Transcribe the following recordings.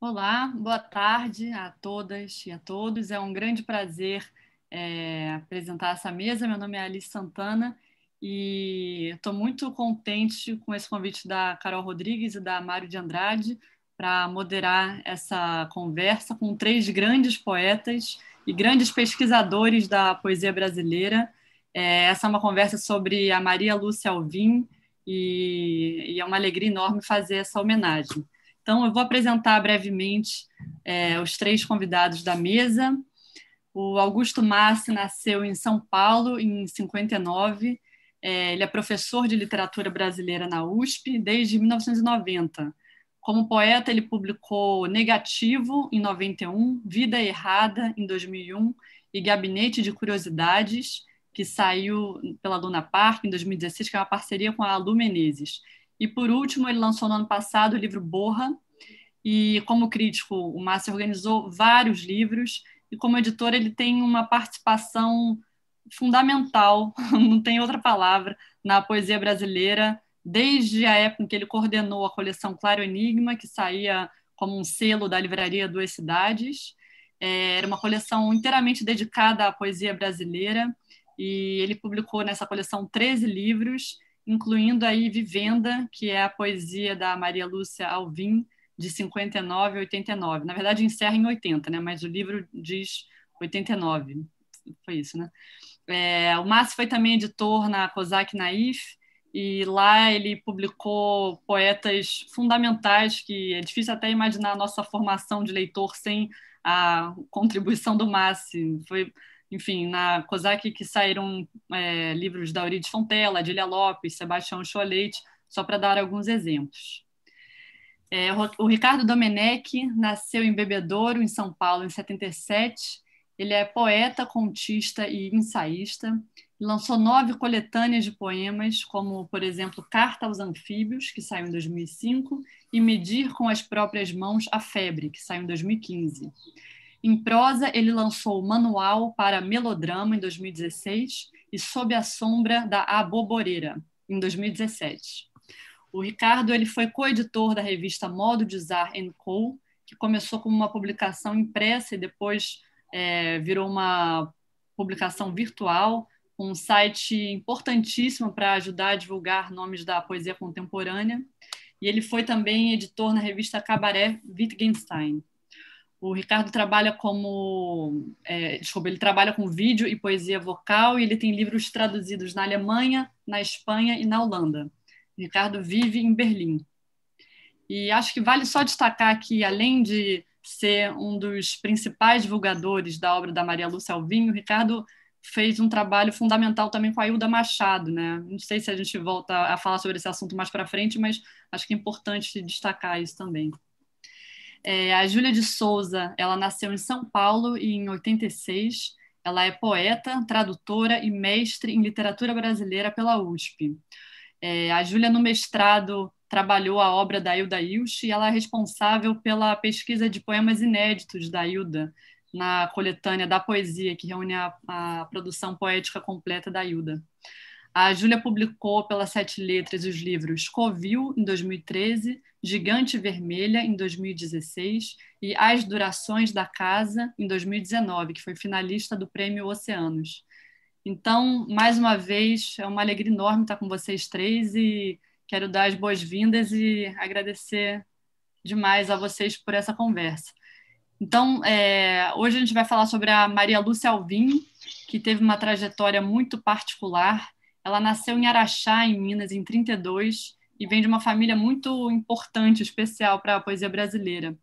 Olá, boa tarde a todas e a todos. É um grande prazer é, apresentar essa mesa. Meu nome é Alice Santana e estou muito contente com esse convite da Carol Rodrigues e da Mário de Andrade para moderar essa conversa com três grandes poetas e grandes pesquisadores da poesia brasileira. É, essa é uma conversa sobre a Maria Lúcia Alvim e, e é uma alegria enorme fazer essa homenagem. Então, eu vou apresentar brevemente é, os três convidados da mesa. O Augusto Massi nasceu em São Paulo em 59. É, ele é professor de literatura brasileira na USP desde 1990. Como poeta, ele publicou Negativo em 91, Vida Errada em 2001 e Gabinete de Curiosidades, que saiu pela Luna Park em 2016, que é uma parceria com a Lu Menezes. E por último, ele lançou no ano passado o livro Borra. E como crítico, o Márcio organizou vários livros e como editor ele tem uma participação fundamental, não tem outra palavra, na poesia brasileira, desde a época em que ele coordenou a coleção Claro Enigma, que saía como um selo da livraria Duas Cidades. É, era uma coleção inteiramente dedicada à poesia brasileira e ele publicou nessa coleção 13 livros incluindo aí Vivenda, que é a poesia da Maria Lúcia Alvim, de 59 a 89. Na verdade, encerra em 80, né? mas o livro diz 89. Foi isso, né? É, o Márcio foi também editor na COSAC Naif, e lá ele publicou poetas fundamentais que é difícil até imaginar a nossa formação de leitor sem a contribuição do Márcio. Foi enfim, na COSAC que saíram é, livros da Euridice Fontela, Adilha Lopes, Sebastião Choleite, só para dar alguns exemplos. É, o Ricardo Domenech nasceu em Bebedouro, em São Paulo, em 77. Ele é poeta, contista e ensaísta. Lançou nove coletâneas de poemas, como, por exemplo, Carta aos Anfíbios, que saiu em 2005, e Medir com as Próprias Mãos a Febre, que saiu em 2015. Em prosa, ele lançou o Manual para Melodrama, em 2016, e Sob a Sombra da Aboboreira, em 2017. O Ricardo ele foi coeditor da revista Modo de Usar Co., que começou como uma publicação impressa e depois é, virou uma publicação virtual, um site importantíssimo para ajudar a divulgar nomes da poesia contemporânea. E ele foi também editor na revista Cabaré Wittgenstein. O Ricardo trabalha como. É, desculpa, ele trabalha com vídeo e poesia vocal e ele tem livros traduzidos na Alemanha, na Espanha e na Holanda. O Ricardo vive em Berlim. E acho que vale só destacar que, além de ser um dos principais divulgadores da obra da Maria Lúcia Alvinho, o Ricardo fez um trabalho fundamental também com a Hilda Machado, né? Não sei se a gente volta a falar sobre esse assunto mais para frente, mas acho que é importante destacar isso também. É, a Júlia de Souza, ela nasceu em São Paulo em 86. Ela é poeta, tradutora e mestre em literatura brasileira pela USP. É, a Júlia, no mestrado, trabalhou a obra da Hilda Ilch e ela é responsável pela pesquisa de poemas inéditos da Hilda, na coletânea da poesia, que reúne a, a produção poética completa da Hilda. A Júlia publicou pela Sete Letras os livros Covil, em 2013, Gigante Vermelha, em 2016, e As Durações da Casa, em 2019, que foi finalista do Prêmio Oceanos. Então, mais uma vez, é uma alegria enorme estar com vocês três e quero dar as boas-vindas e agradecer demais a vocês por essa conversa. Então, é, hoje a gente vai falar sobre a Maria Lúcia Alvim, que teve uma trajetória muito particular ela nasceu em Araxá, em Minas, em 32 e vem de uma família muito importante, especial para a poesia brasileira.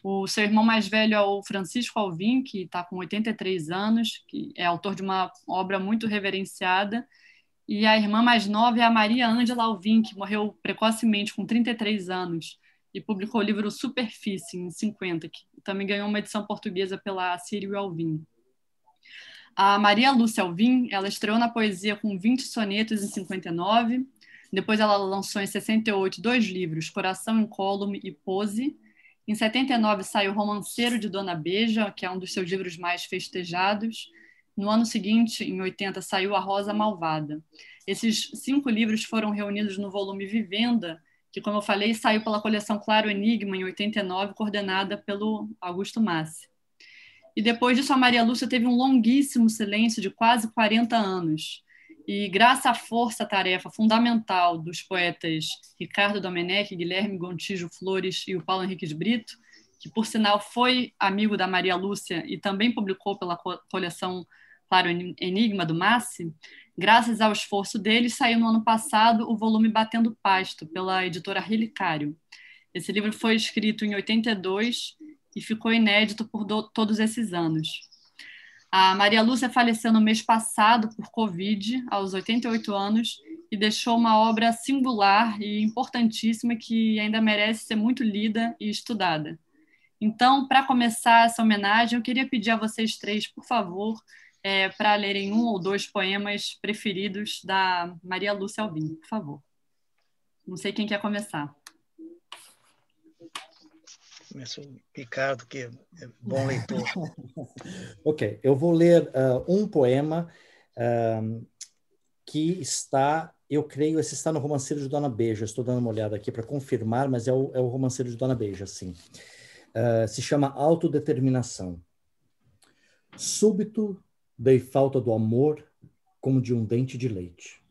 O seu irmão mais velho é o Francisco Alvim, que está com 83 anos, que é autor de uma obra muito reverenciada. E a irmã mais nova é a Maria Ângela Alvim, que morreu precocemente com 33 anos e publicou o livro Superfície, em 50, que também ganhou uma edição portuguesa pela Círio Alvim. A Maria Lúcia Alvim, ela estreou na poesia com 20 sonetos em 59. Depois ela lançou em 68 dois livros, Coração Incólume e Pose. Em 79 saiu Romanceiro de Dona Beja, que é um dos seus livros mais festejados. No ano seguinte, em 80, saiu A Rosa Malvada. Esses cinco livros foram reunidos no volume Vivenda, que, como eu falei, saiu pela coleção Claro Enigma, em 89, coordenada pelo Augusto Massi. E depois disso, a Maria Lúcia teve um longuíssimo silêncio de quase 40 anos. E graças à força-tarefa fundamental dos poetas Ricardo Domenech, Guilherme Gontijo Flores e o Paulo Henrique de Brito, que, por sinal, foi amigo da Maria Lúcia e também publicou pela coleção Claro Enigma do Massi, graças ao esforço deles, saiu no ano passado o volume Batendo Pasto, pela editora Relicário. Esse livro foi escrito em 82 e ficou inédito por todos esses anos. A Maria Lúcia faleceu no mês passado por Covid, aos 88 anos, e deixou uma obra singular e importantíssima que ainda merece ser muito lida e estudada. Então, para começar essa homenagem, eu queria pedir a vocês três, por favor, é, para lerem um ou dois poemas preferidos da Maria Lúcia Albim, por favor. Não sei quem quer começar. Começou Ricardo, que é bom leitor. ok, eu vou ler uh, um poema uh, que está, eu creio, esse está no Romanceiro de Dona Beija. Estou dando uma olhada aqui para confirmar, mas é o, é o, Romanceiro de Dona Beija, sim. Uh, se chama Autodeterminação. Súbito dei falta do amor como de um dente de leite.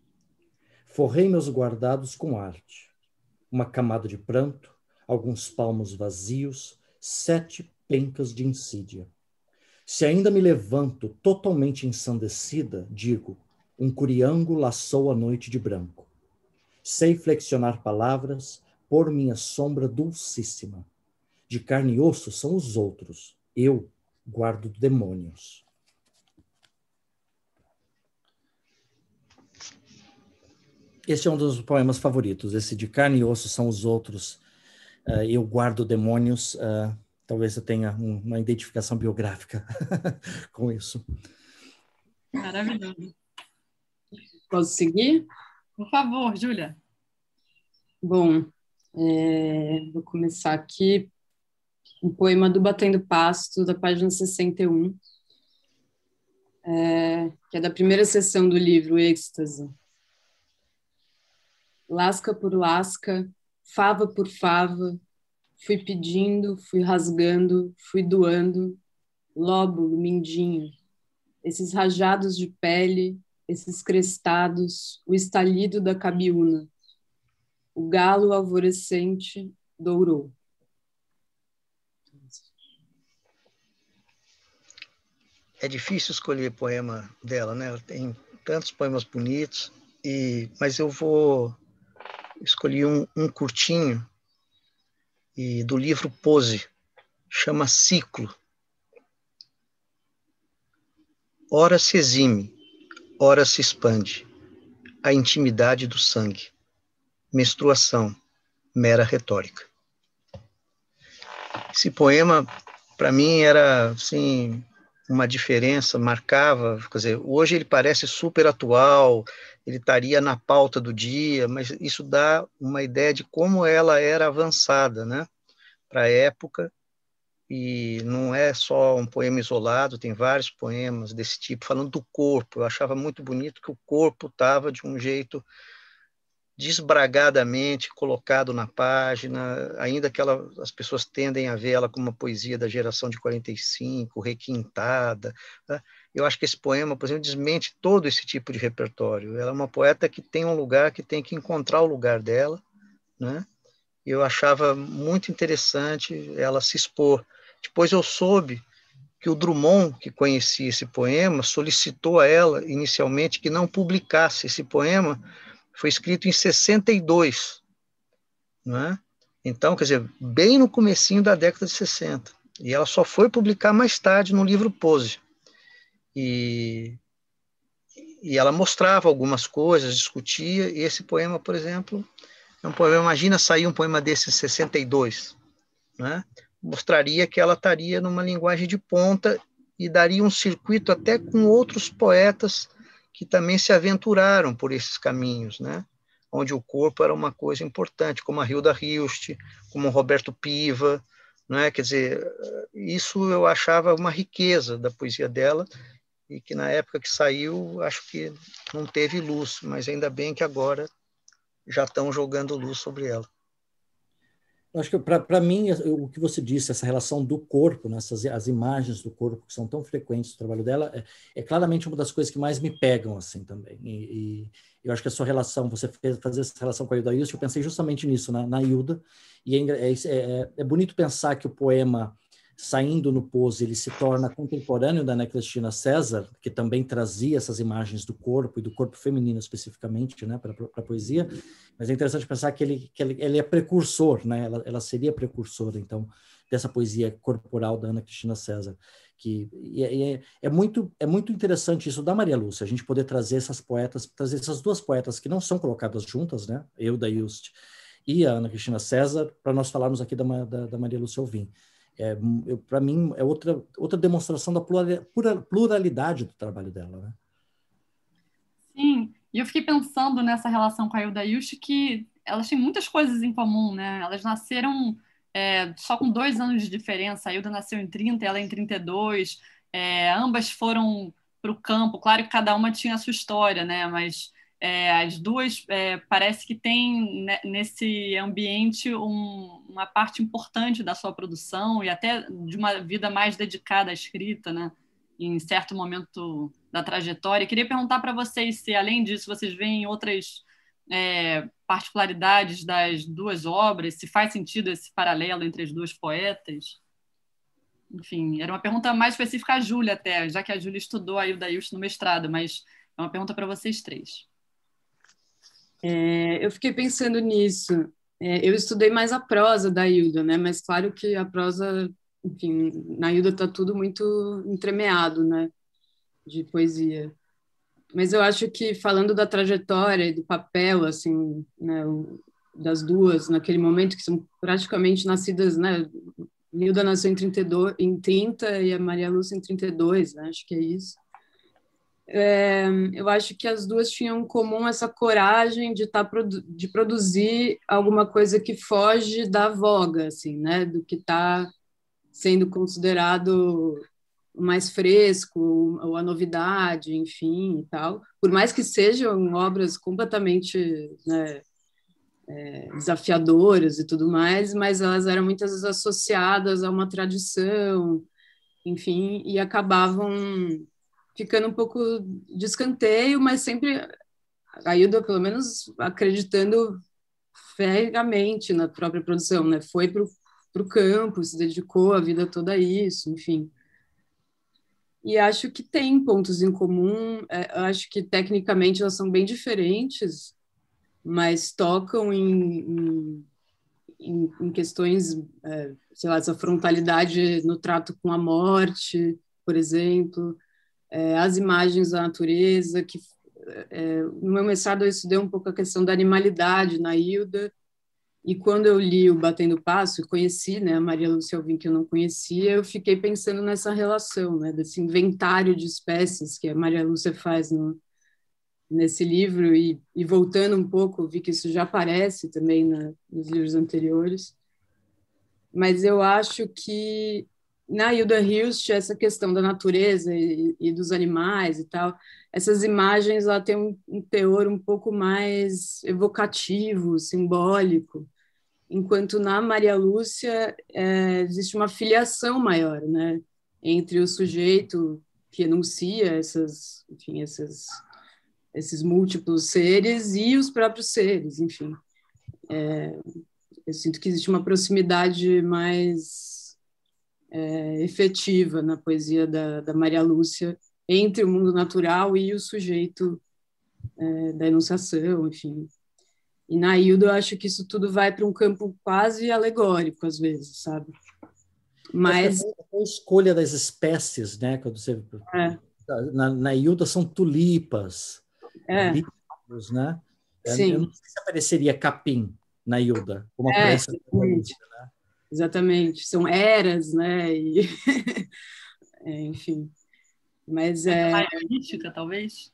Forrei meus guardados com arte, uma camada de pranto, alguns palmos vazios, sete pencas de insídia. Se ainda me levanto totalmente ensandecida, digo: um curiango laçou a noite de branco. Sei flexionar palavras, por minha sombra dulcíssima. De carne e osso são os outros, eu guardo demônios. Este é um dos poemas favoritos. Esse de carne e osso são os outros, uh, eu guardo demônios. Uh, talvez eu tenha um, uma identificação biográfica com isso. Maravilhoso. Posso seguir? Por favor, Júlia. Bom, é, vou começar aqui um poema do Batendo Pasto, da página 61, é, que é da primeira sessão do livro Êxtase. Lasca por lasca, fava por fava, fui pedindo, fui rasgando, fui doando, lóbulo, mindinho. Esses rajados de pele, esses crestados, o estalido da cabiúna. O galo alvorecente dourou. É difícil escolher poema dela, né? Ela tem tantos poemas bonitos, e mas eu vou escolhi um, um curtinho e do livro Pose, chama Ciclo. Ora se exime, ora se expande, a intimidade do sangue, menstruação, mera retórica. Esse poema, para mim, era assim, uma diferença, marcava, quer dizer, hoje ele parece super atual, ele estaria na pauta do dia, mas isso dá uma ideia de como ela era avançada, né, para a época, e não é só um poema isolado, tem vários poemas desse tipo, falando do corpo, eu achava muito bonito que o corpo estava de um jeito desbragadamente colocado na página, ainda que ela, as pessoas tendem a ver ela como uma poesia da geração de 45, requintada. Né? Eu acho que esse poema, por exemplo, desmente todo esse tipo de repertório. Ela é uma poeta que tem um lugar, que tem que encontrar o lugar dela. Né? Eu achava muito interessante ela se expor. Depois eu soube que o Drummond, que conhecia esse poema, solicitou a ela inicialmente que não publicasse esse poema, foi escrito em 62, não é? Então, quer dizer, bem no comecinho da década de 60. E ela só foi publicar mais tarde no livro Pose. E, e ela mostrava algumas coisas, discutia, e esse poema, por exemplo, é um poema, imagina sair um poema desse em 62, né? mostraria que ela estaria numa linguagem de ponta e daria um circuito até com outros poetas que também se aventuraram por esses caminhos, né? onde o corpo era uma coisa importante, como a Hilda Hilst, como o Roberto Piva, né? quer dizer, isso eu achava uma riqueza da poesia dela, e que na época que saiu, acho que não teve luz, mas ainda bem que agora já estão jogando luz sobre ela acho que para mim o que você disse essa relação do corpo né, as imagens do corpo que são tão frequentes no trabalho dela é, é claramente uma das coisas que mais me pegam assim também e, e eu acho que a sua relação você fez fazer essa relação com a Hilda Wilson, eu pensei justamente nisso na, né, na Hilda e é, é, é, é bonito pensar que o poema saindo no pose, ele se torna contemporâneo da Ana Cristina César, que também trazia essas imagens do corpo e do corpo feminino especificamente, né, para a poesia. Mas é interessante pensar que ele, que ele, ele é precursor, né? Ela, ela, seria precursora, então, dessa poesia corporal da Ana Cristina César, que é, é, é, muito é muito interessante isso da Maria Lúcia, a gente poder trazer essas poetas, trazer essas duas poetas que não são colocadas juntas, né? Eu da Just e a Ana Cristina César, para nós falarmos aqui da, da, da Maria Lúcia Alvim é, para mim, é outra, outra demonstração da pluralidade do trabalho dela. Né? Sim, e eu fiquei pensando nessa relação com a Hilda Yush, que elas têm muitas coisas em comum, né? Elas nasceram é, só com dois anos de diferença. A Hilda nasceu em 30, ela em 32. É, ambas foram para o campo. Claro que cada uma tinha a sua história, né? Mas é, as duas é, parece que têm né, nesse ambiente um, uma parte importante da sua produção e até de uma vida mais dedicada à escrita, né? Em certo momento da trajetória. queria perguntar para vocês se, além disso, vocês veem outras é, particularidades das duas obras, se faz sentido esse paralelo entre as duas poetas. Enfim, era uma pergunta mais específica à Júlia, até, já que a Júlia estudou a Ilda Ilst no mestrado, mas é uma pergunta para vocês três. É, eu fiquei pensando nisso. É, eu estudei mais a prosa da Hilda, né? Mas claro que a prosa, enfim, na Hilda está tudo muito entremeado, né? De poesia. Mas eu acho que falando da trajetória e do papel, assim, né? das duas naquele momento que são praticamente nascidas, né? Nilda nasceu em 32, em 30 e a Maria Lúcia em 32, né? acho que é isso. É, eu acho que as duas tinham em comum essa coragem de, tá produ de produzir alguma coisa que foge da voga, assim, né? Do que está sendo considerado mais fresco, ou a novidade, enfim, e tal. Por mais que sejam obras completamente né, é, desafiadoras e tudo mais, mas elas eram muitas vezes associadas a uma tradição, enfim, e acabavam ficando um pouco de escanteio, mas sempre a eu pelo menos acreditando ferramente na própria produção, né? Foi para o campo, se dedicou a vida toda a isso, enfim. E acho que tem pontos em comum, é, acho que tecnicamente elas são bem diferentes, mas tocam em, em, em questões, é, sei lá, essa frontalidade no trato com a morte, por exemplo, é, as imagens da natureza, que é, no meu mestrado eu estudei um pouco a questão da animalidade na Hilda, e quando eu li o Batendo Passo e conheci né, a Maria Lúcia Alvim, que eu não conhecia, eu fiquei pensando nessa relação, né, desse inventário de espécies que a Maria Lúcia faz no, nesse livro, e, e voltando um pouco, vi que isso já aparece também na, nos livros anteriores. Mas eu acho que na Hilda Hilst, essa questão da natureza e, e, dos animais e tal, essas imagens lá têm um, um, teor um pouco mais evocativo, simbólico, enquanto na Maria Lúcia é, existe uma filiação maior, né, entre o sujeito que enuncia essas, enfim, essas, esses múltiplos seres e os próprios seres, enfim. É, eu sinto que existe uma proximidade mais é, efetiva na poesia da, da, Maria Lúcia entre o mundo natural e o sujeito é, da enunciação, enfim. E na Hilda eu acho que isso tudo vai para um campo quase alegórico às vezes, sabe? Mas a escolha das espécies, né? Quando você é. na, na Hilda são tulipas, é. né? Sim. Eu não sei se apareceria capim na Hilda, como é, aparece. né? Exatamente, são eras, né? E... é, enfim. Mas é. Mais é mística, talvez?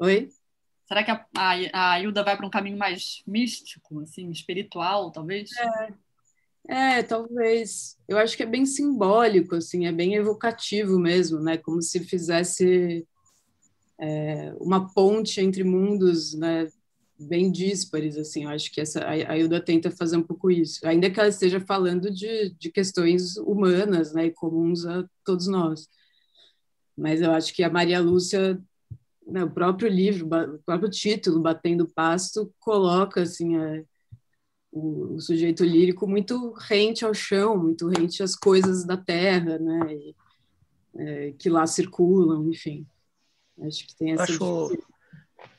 Oi? Será que a, a, a Hilda vai para um caminho mais místico, assim, espiritual, talvez? É. é, talvez. Eu acho que é bem simbólico, assim, é bem evocativo mesmo, né? Como se fizesse é, uma ponte entre mundos, né? bem díspares, assim, eu acho que essa, a Ilda tenta fazer um pouco isso, ainda que ela esteja falando de, de questões humanas, né, e comuns a todos nós. Mas eu acho que a Maria Lúcia, né, o próprio livro, o próprio título, Batendo Pasto, coloca, assim, a, o, o, sujeito lírico muito rente ao chão, muito rente às coisas da terra, né, e, é, que lá circulam, enfim. Acho que tem essa... Acho...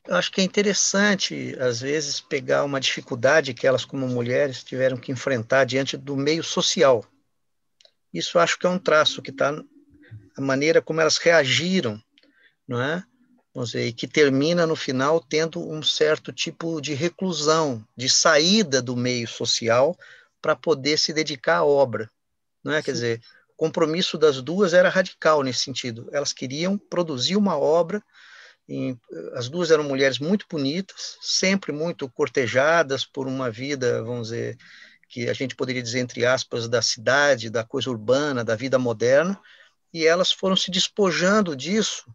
Eu acho que é interessante, às vezes, pegar uma dificuldade que elas, como mulheres, tiveram que enfrentar diante do meio social. Isso acho que é um traço que está a maneira como elas reagiram, não é? Vamos dizer, e que termina no final tendo um certo tipo de reclusão, de saída do meio social para poder se dedicar à obra, não é? Quer dizer, o compromisso das duas era radical nesse sentido. Elas queriam produzir uma obra as duas eram mulheres muito bonitas, sempre muito cortejadas por uma vida, vamos dizer, que a gente poderia dizer, entre aspas, da cidade, da coisa urbana, da vida moderna, e elas foram se despojando disso,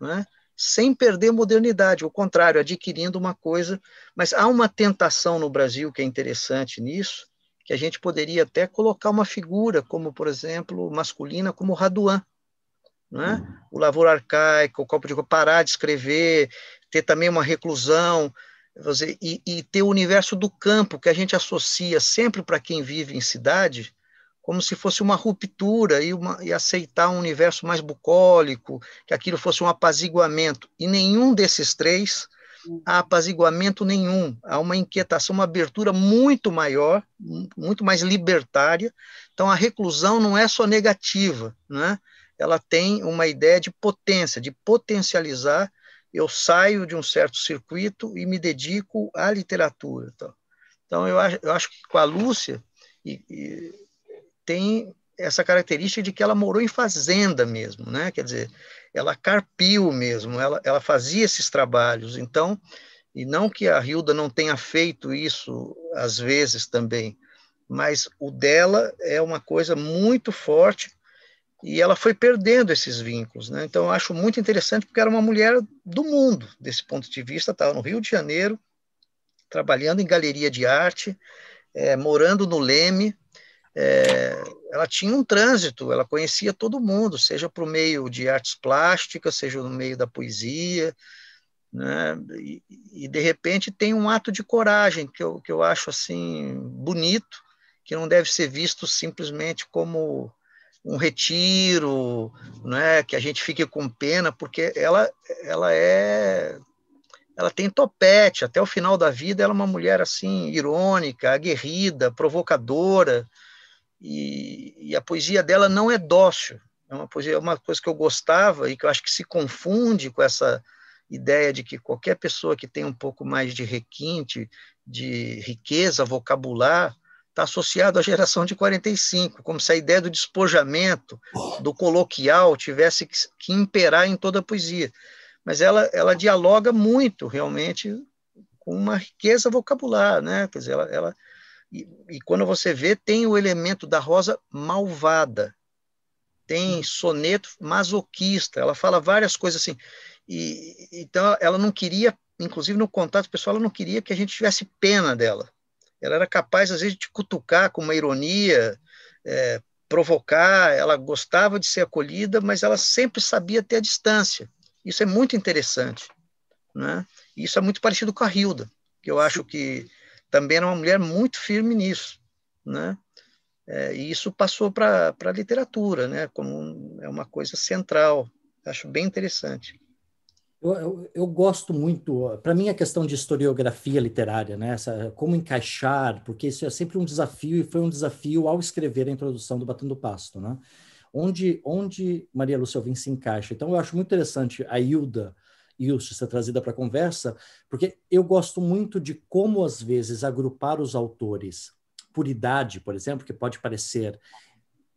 né? sem perder modernidade, ao contrário, adquirindo uma coisa. Mas há uma tentação no Brasil que é interessante nisso, que a gente poderia até colocar uma figura, como por exemplo, masculina, como Raduan, né? o lavoro arcaico, o copo de parar de escrever, ter também uma reclusão, dizer, e, e, ter o universo do campo, que a gente associa sempre para quem vive em cidade, como se fosse uma ruptura e, uma, e aceitar um universo mais bucólico, que aquilo fosse um apaziguamento. E nenhum desses três uhum. há apaziguamento nenhum, há uma inquietação, uma abertura muito maior, muito mais libertária. Então, a reclusão não é só negativa, né? ela tem uma ideia de potência, de potencializar. Eu saio de um certo circuito e me dedico à literatura. Então, então eu, acho, eu acho que com a Lúcia e, e tem essa característica de que ela morou em fazenda mesmo, né? Quer dizer, ela carpiu mesmo, ela, ela fazia esses trabalhos. Então, e não que a Hilda não tenha feito isso às vezes também, mas o dela é uma coisa muito forte e ela foi perdendo esses vínculos. Né? Então, eu acho muito interessante, porque era uma mulher do mundo, desse ponto de vista, estava tá? no Rio de Janeiro, trabalhando em galeria de arte, é, morando no Leme. É, ela tinha um trânsito, ela conhecia todo mundo, seja para o meio de artes plásticas, seja no meio da poesia, né? E, e, de repente tem um ato de coragem que eu, que eu acho assim bonito, que não deve ser visto simplesmente como um retiro, né, que a gente fique com pena, porque ela, ela é ela tem topete até o final da vida ela é uma mulher assim irônica aguerrida provocadora e, e, a poesia dela não é dócil é uma poesia é uma coisa que eu gostava e que eu acho que se confunde com essa ideia de que qualquer pessoa que tem um pouco mais de requinte de riqueza vocabular está associado à geração de 45, como se a ideia do despojamento, do coloquial, tivesse que imperar em toda a poesia. Mas ela, ela dialoga muito, realmente, com uma riqueza vocabular, né? Quer dizer, ela, ela e, e, quando você vê, tem o elemento da rosa malvada, tem hum. soneto masoquista, ela fala várias coisas assim. E, então, ela não queria, inclusive no contato pessoal, ela não queria que a gente tivesse pena dela. Ela era capaz, às vezes, de cutucar com uma ironia, é, provocar. Ela gostava de ser acolhida, mas ela sempre sabia ter a distância. Isso é muito interessante. Né? E isso é muito parecido com a Hilda, que eu acho que também era uma mulher muito firme nisso. Né? É, e isso passou para a literatura, né? como um, é uma coisa central. Acho bem interessante. Eu, eu, gosto muito, para mim, a questão de historiografia literária, né? Essa, como encaixar, porque isso é sempre um desafio, e foi um desafio ao escrever a introdução do Batendo Pasto, né? Onde, onde Maria Lúcia Alvim se encaixa. Então, eu acho muito interessante a Hilda Ilse ser trazida para a conversa, porque eu gosto muito de como, às vezes, agrupar os autores por idade, por exemplo, que pode parecer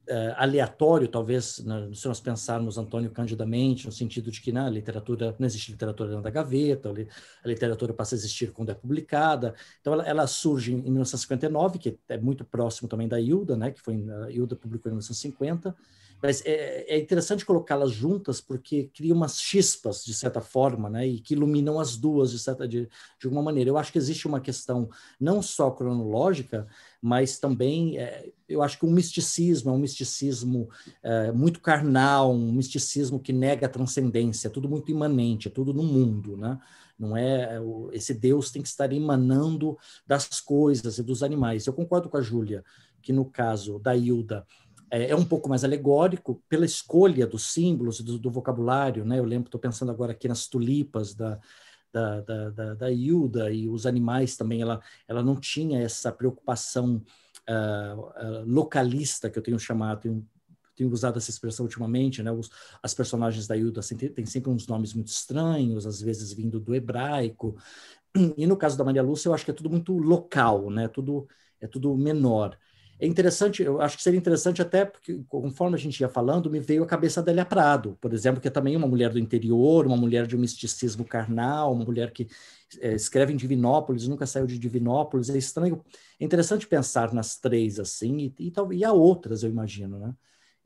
uh, aleatório, talvez, né, se nós pensarmos Antônio candidamente, no sentido de que na né, literatura, não existe literatura dentro da gaveta, a literatura passa a existir quando é publicada. Então, ela, ela surge em 1959, que é muito próximo também da Hilda, né, que foi, a Hilda publicou em 1950, mas é, é interessante colocá-las juntas porque cria umas chispas de certa forma, né, e que iluminam as duas de certa de, de alguma maneira. Eu acho que existe uma questão não só cronológica, mas também é, eu acho que o misticismo é um misticismo é, muito carnal, um misticismo que nega a transcendência, é tudo muito imanente, é tudo no mundo, né? Não é, é esse Deus tem que estar emanando das coisas e dos animais. Eu concordo com a Júlia que no caso da Hilda é, é um pouco mais alegórico pela escolha dos símbolos e do, do, vocabulário, né? Eu lembro, estou pensando agora aqui nas tulipas da da, da, da, da Hilda e os animais também, ela, ela não tinha essa preocupação uh, uh, localista que eu tenho chamado, tenho, tenho usado essa expressão ultimamente, né? Os, as personagens da Hilda assim, têm sempre uns nomes muito estranhos, às vezes vindo do hebraico. E no caso da Maria Lúcia, eu acho que é tudo muito local, né? Tudo, é tudo menor. É interessante, eu acho que seria interessante até porque, conforme a gente ia falando, me veio a cabeça da Elia Prado, por exemplo, que é também uma mulher do interior, uma mulher de um misticismo carnal, uma mulher que é, escreve em Divinópolis, nunca saiu de Divinópolis. É estranho, é interessante pensar nas três assim, e, e, e há outras, eu imagino, né?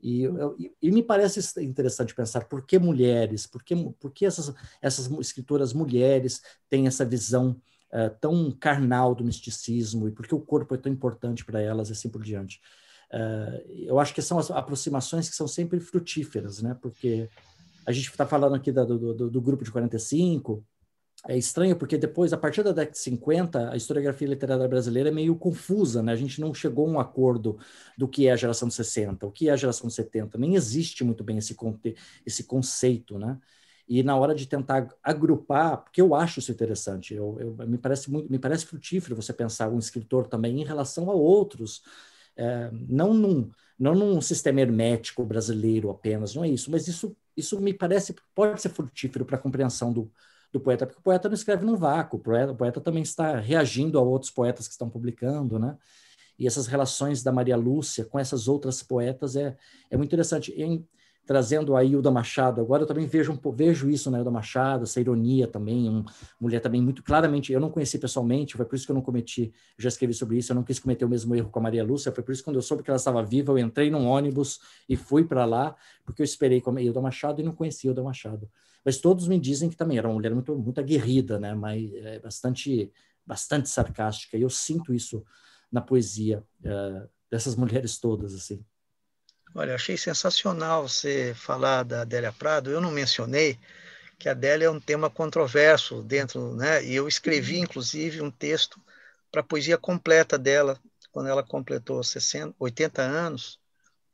E, eu, e, me parece interessante pensar por que mulheres, por que, por que essas, essas escritoras mulheres têm essa visão eh, tão carnal do misticismo e por que o corpo é tão importante para elas e assim por diante. Uh, eu acho que são as aproximações que são sempre frutíferas, né? Porque a gente está falando aqui da, do, do, do, grupo de 45, é estranho porque depois, a partir da década de 50, a historiografia literária brasileira é meio confusa, né? A gente não chegou a um acordo do que é a geração 60, o que é a geração 70, nem existe muito bem esse, esse conceito, né? e na hora de tentar agrupar, porque eu acho isso interessante, eu, eu me, parece muito, me parece frutífero você pensar um escritor também em relação a outros, é, não, num, não num sistema hermético brasileiro apenas, não é isso, mas isso, isso me parece, pode ser frutífero para a compreensão do, do poeta, porque o poeta não escreve num vácuo, o poeta, o poeta também está reagindo a outros poetas que estão publicando, né? E essas relações da Maria Lúcia com essas outras poetas é, é muito interessante. É trazendo a Hilda Machado agora, eu também vejo, um, vejo isso na Hilda Machado, essa ironia também, uma mulher também muito claramente, eu não conheci pessoalmente, foi por isso que eu não cometi, já escrevi sobre isso, eu não quis cometer o mesmo erro com a Maria Lúcia, foi por isso que quando eu soube que ela estava viva, eu entrei num ônibus e fui para lá, porque eu esperei com a Hilda Machado e não conheci a Hilda Machado. Mas todos me dizem que também era uma mulher muito, muito aguerrida, né? mas é, bastante, bastante sarcástica, e eu sinto isso na poesia eh, dessas mulheres todas, assim. Olha, achei sensacional você falar da Adélia Prado. Eu não mencionei que a Adélia é um tema controverso dentro, né? E eu escrevi, uhum. inclusive, um texto para a poesia completa dela, quando ela completou 60, 80 anos.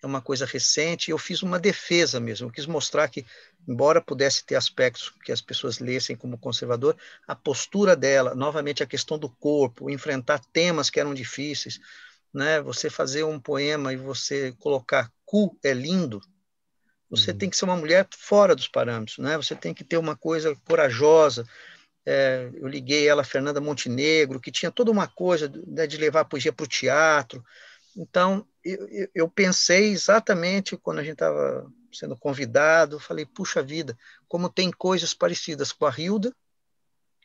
É uma coisa recente. Eu fiz uma defesa mesmo. Eu quis mostrar que, embora pudesse ter aspectos que as pessoas lessem como conservador, a postura dela, novamente a questão do corpo, enfrentar temas que eram difíceis, né? Você fazer um poema e você colocar cu é lindo, você uhum. tem que ser uma mulher fora dos parâmetros, né? Você tem que ter uma coisa corajosa. É, eu liguei ela, Fernanda Montenegro, que tinha toda uma coisa né, de levar a poesia para o teatro. Então, eu, eu, pensei exatamente quando a gente estava sendo convidado, falei, puxa vida, como tem coisas parecidas com a Hilda,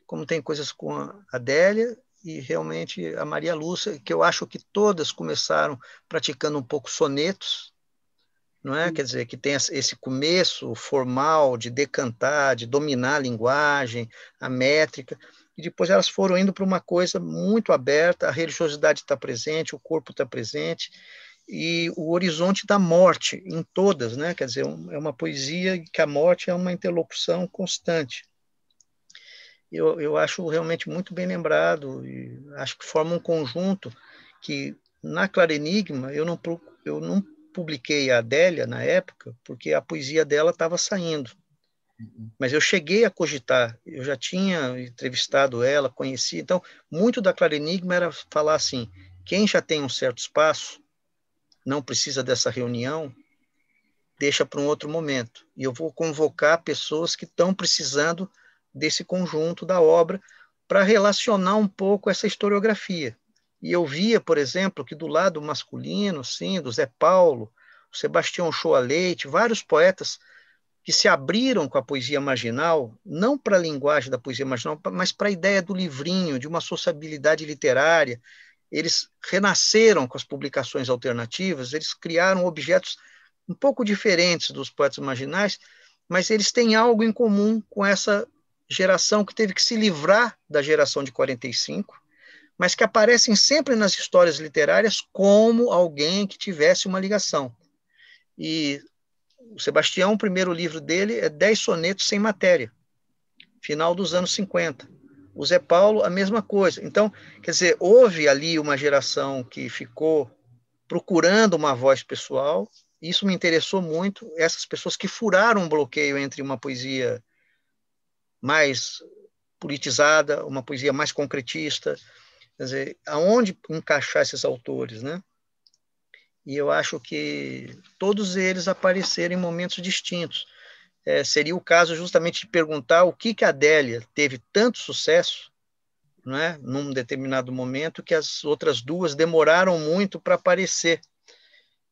como tem coisas com a Adélia e realmente a Maria Lúcia, que eu acho que todas começaram praticando um pouco sonetos, não é? Quer dizer, que tem esse começo formal de decantar, de dominar a linguagem, a métrica, e depois elas foram indo para uma coisa muito aberta, a religiosidade está presente, o corpo está presente, e o horizonte da morte em todas, né? Quer dizer, é uma poesia que a morte é uma interlocução constante eu, eu acho realmente muito bem lembrado, e acho que forma um conjunto que na Clarenigma eu não, eu não publiquei a Adélia na época, porque a poesia dela estava saindo. Uhum. Mas eu cheguei a cogitar, eu já tinha entrevistado ela, conheci. Então, muito da Clarenigma era falar assim: quem já tem um certo espaço, não precisa dessa reunião, deixa para um outro momento. E eu vou convocar pessoas que estão precisando desse conjunto da obra para relacionar um pouco essa historiografia. E eu via, por exemplo, que do lado masculino, sim, do Zé Paulo, Sebastião Shoa Leite, vários poetas que se abriram com a poesia marginal, não para a linguagem da poesia marginal, mas para a ideia do livrinho, de uma sociabilidade literária. Eles renasceram com as publicações alternativas, eles criaram objetos um pouco diferentes dos poetas marginais, mas eles têm algo em comum com essa geração que teve que se livrar da geração de 45, mas que aparecem sempre nas histórias literárias como alguém que tivesse uma ligação. E o Sebastião, o primeiro livro dele é Dez Sonetos Sem Matéria, final dos anos 50. O Zé Paulo, a mesma coisa. Então, quer dizer, houve ali uma geração que ficou procurando uma voz pessoal, isso me interessou muito, essas pessoas que furaram um bloqueio entre uma poesia mais politizada, uma poesia mais concretista, quer dizer, aonde encaixar esses autores, né? E eu acho que todos eles apareceram em momentos distintos. É, seria o caso justamente de perguntar o que que a Adélia teve tanto sucesso, né, num determinado momento que as outras duas demoraram muito para aparecer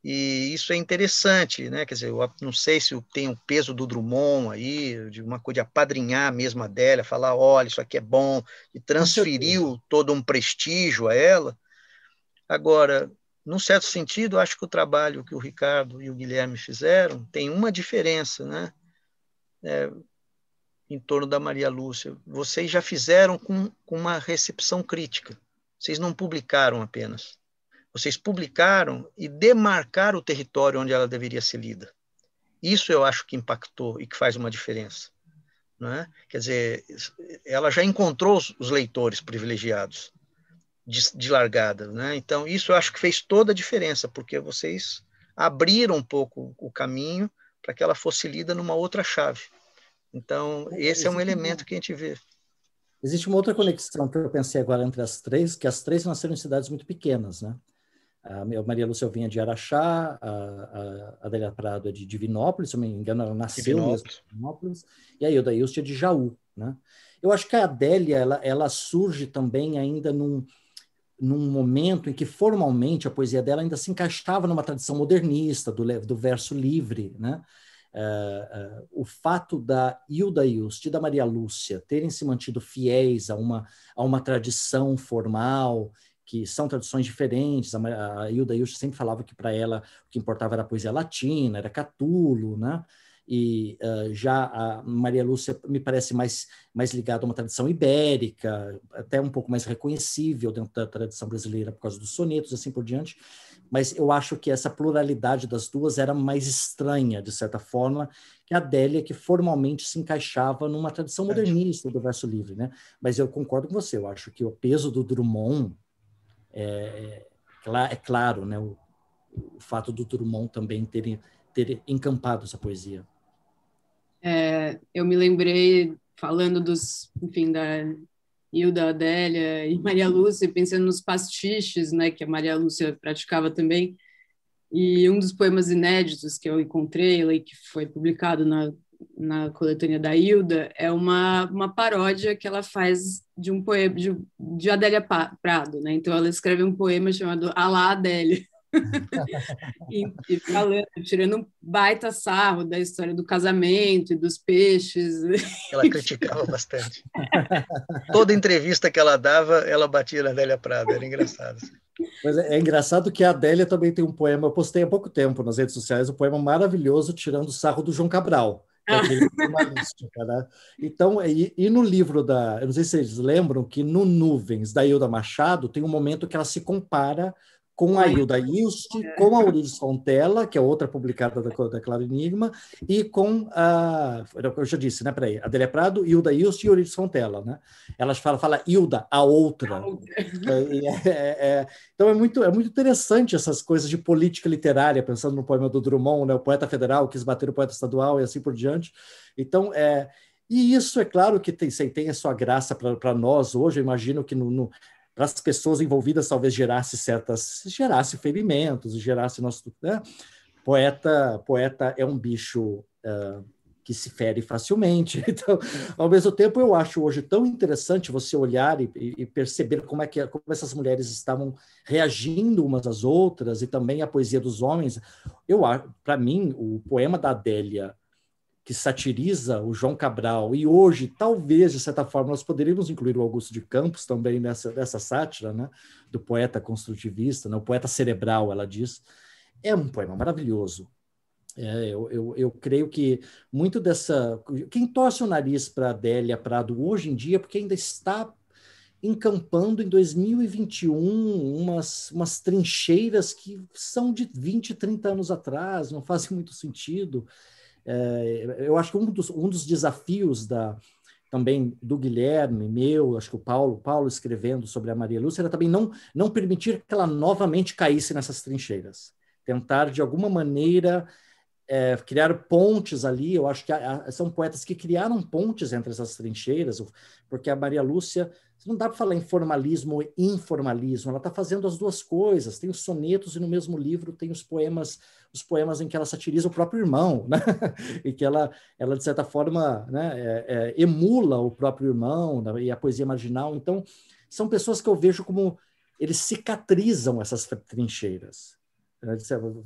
e isso é interessante, né? Quer dizer, eu não sei se tem o peso do Drummond aí, de uma coisa de apadrinhar mesmo a Adélia, falar, olha, isso aqui é bom, e transferiu todo um prestígio a ela. Agora, num certo sentido, acho que o trabalho que o Ricardo e o Guilherme fizeram tem uma diferença, né? É, em torno da Maria Lúcia. Vocês já fizeram com, com uma recepção crítica. Vocês não publicaram apenas. Vocês publicaram e demarcaram o território onde ela deveria ser lida. Isso eu acho que impactou e que faz uma diferença. É? Quer dizer, ela já encontrou os leitores privilegiados de, de largada, né? Então isso eu acho que fez toda a diferença, porque vocês abriram um pouco o caminho para que ela fosse lida numa outra chave. Então esse é um elemento que a gente vê. Existe uma outra conexão que eu pensei agora entre as três, que as três nasceram em cidades muito pequenas, né? a Maria Lúcia vinha de Araxá, a, Adélia Prado é de Divinópolis, se não me engano, ela nasceu em Divinópolis, e a Ilda Ilst é de Jaú. Né? Eu acho que a Adélia ela, ela surge também ainda num, num momento em que formalmente a poesia dela ainda se encaixava numa tradição modernista, do, do verso livre. Né? Uh, uh, o fato da Hilda Just e da Maria Lúcia terem se mantido fiéis a uma, a uma tradição formal que são traduções diferentes. A, Hilda Ilch sempre falava que para ela o que importava era poesia latina, era Catulo, né? E uh, já a Maria Lúcia me parece mais, mais ligada a uma tradição ibérica, até um pouco mais reconhecível dentro da tradição brasileira por causa dos sonetos e assim por diante. Mas eu acho que essa pluralidade das duas era mais estranha, de certa forma, que a Adélia, que formalmente se encaixava numa tradição modernista do verso livre. Né? Mas eu concordo com você, eu acho que o peso do Drummond é, é, é claro, né, o, o fato do Drummond também ter, ter encampado essa poesia. É, eu me lembrei, falando dos, enfim, da Hilda Adélia e Maria Lúcia, pensando nos pastiches, né, que a Maria Lúcia praticava também, e um dos poemas inéditos que eu encontrei, que foi publicado na na coletânea da Hilda, é uma, uma paródia que ela faz de um poema de, de Adélia Prado, né? Então ela escreve um poema chamado Alá Adélia. e, e, falando, tirando um baita sarro da história do casamento e dos peixes. Ela criticava bastante. Toda entrevista que ela dava, ela batia na Adélia Prado, era engraçado. Assim. Mas é, é, engraçado que a Adélia também tem um poema, eu postei há pouco tempo nas redes sociais, um poema maravilhoso tirando sarro do João Cabral. É ah. né? Então, e, e, no livro da, eu não sei se vocês lembram que no Nuvens da Hilda Machado tem um momento que ela se compara com a Hilda Ilst, com a Uriris Fontella, que é outra publicada da, da Enigma, e com a. Eu já disse, né? Peraí, Adélia Prado, Hilda Ilst e Uriris Fontella, né? Elas falam, fala Hilda, a outra. A outra. É, é, é, é, então é muito, é muito interessante essas coisas de política literária, pensando no poema do Drummond, né? O poeta federal quis bater o poeta estadual e assim por diante. Então, é. E isso, é claro que tem, tem a sua graça para nós hoje, eu imagino que no, no para as pessoas envolvidas talvez gerasse certas gerasse ferimentos gerasse nosso né? poeta poeta é um bicho uh, que se fere facilmente então ao mesmo tempo eu acho hoje tão interessante você olhar e, e, perceber como é que como essas mulheres estavam reagindo umas às outras e também a poesia dos homens eu para mim o poema da Adélia que satiriza o João Cabral, e hoje, talvez, de certa forma, nós poderíamos incluir o Augusto de Campos também nessa, nessa sátira, né? do poeta construtivista, né? o poeta cerebral, ela diz, é um poema maravilhoso. É, eu, eu, eu, creio que muito dessa. Quem torce o nariz para Adélia Prado hoje em dia, porque ainda está encampando em 2021 umas, umas trincheiras que são de 20, 30 anos atrás, não fazem muito sentido. É, eu acho que um dos, um dos desafios da, também do Guilherme, meu, acho que o Paulo, Paulo escrevendo sobre a Maria Lúcia, era também não, não permitir que ela novamente caísse nessas trincheiras. Tentar, de alguma maneira, é, criar pontes ali. Eu acho que a, a, são poetas que criaram pontes entre essas trincheiras, porque a Maria Lúcia não dá para falar em formalismo ou informalismo, ela está fazendo as duas coisas. Tem os sonetos e no mesmo livro tem os poemas, os poemas em que ela satiriza o próprio irmão, né? e que ela, ela de certa forma, né, é, é, emula o próprio irmão né? e a poesia marginal. Então, são pessoas que eu vejo como eles cicatrizam essas trincheiras né?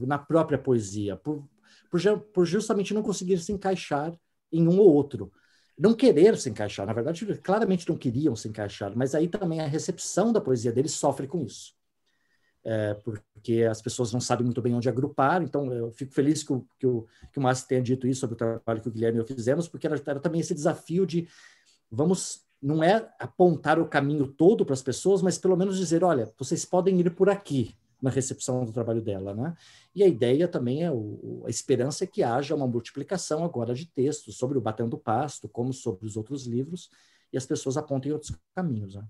na própria poesia, por, por, por justamente não conseguir se encaixar em um ou outro não querer se encaixar. Na verdade, claramente não queriam se encaixar, mas aí também a recepção da poesia deles sofre com isso. É, porque as pessoas não sabem muito bem onde agrupar, então eu fico feliz que o, que o, que o Márcio tenha dito isso sobre o trabalho que o Guilherme e eu fizemos, porque era, era também esse desafio de vamos não é apontar o caminho todo para as pessoas, mas pelo menos dizer, olha, vocês podem ir por aqui, na recepção do trabalho dela, né? E a ideia também é o, a esperança é que haja uma multiplicação agora de textos sobre o Batendo Pasto, como sobre os outros livros, e as pessoas apontem outros caminhos, né?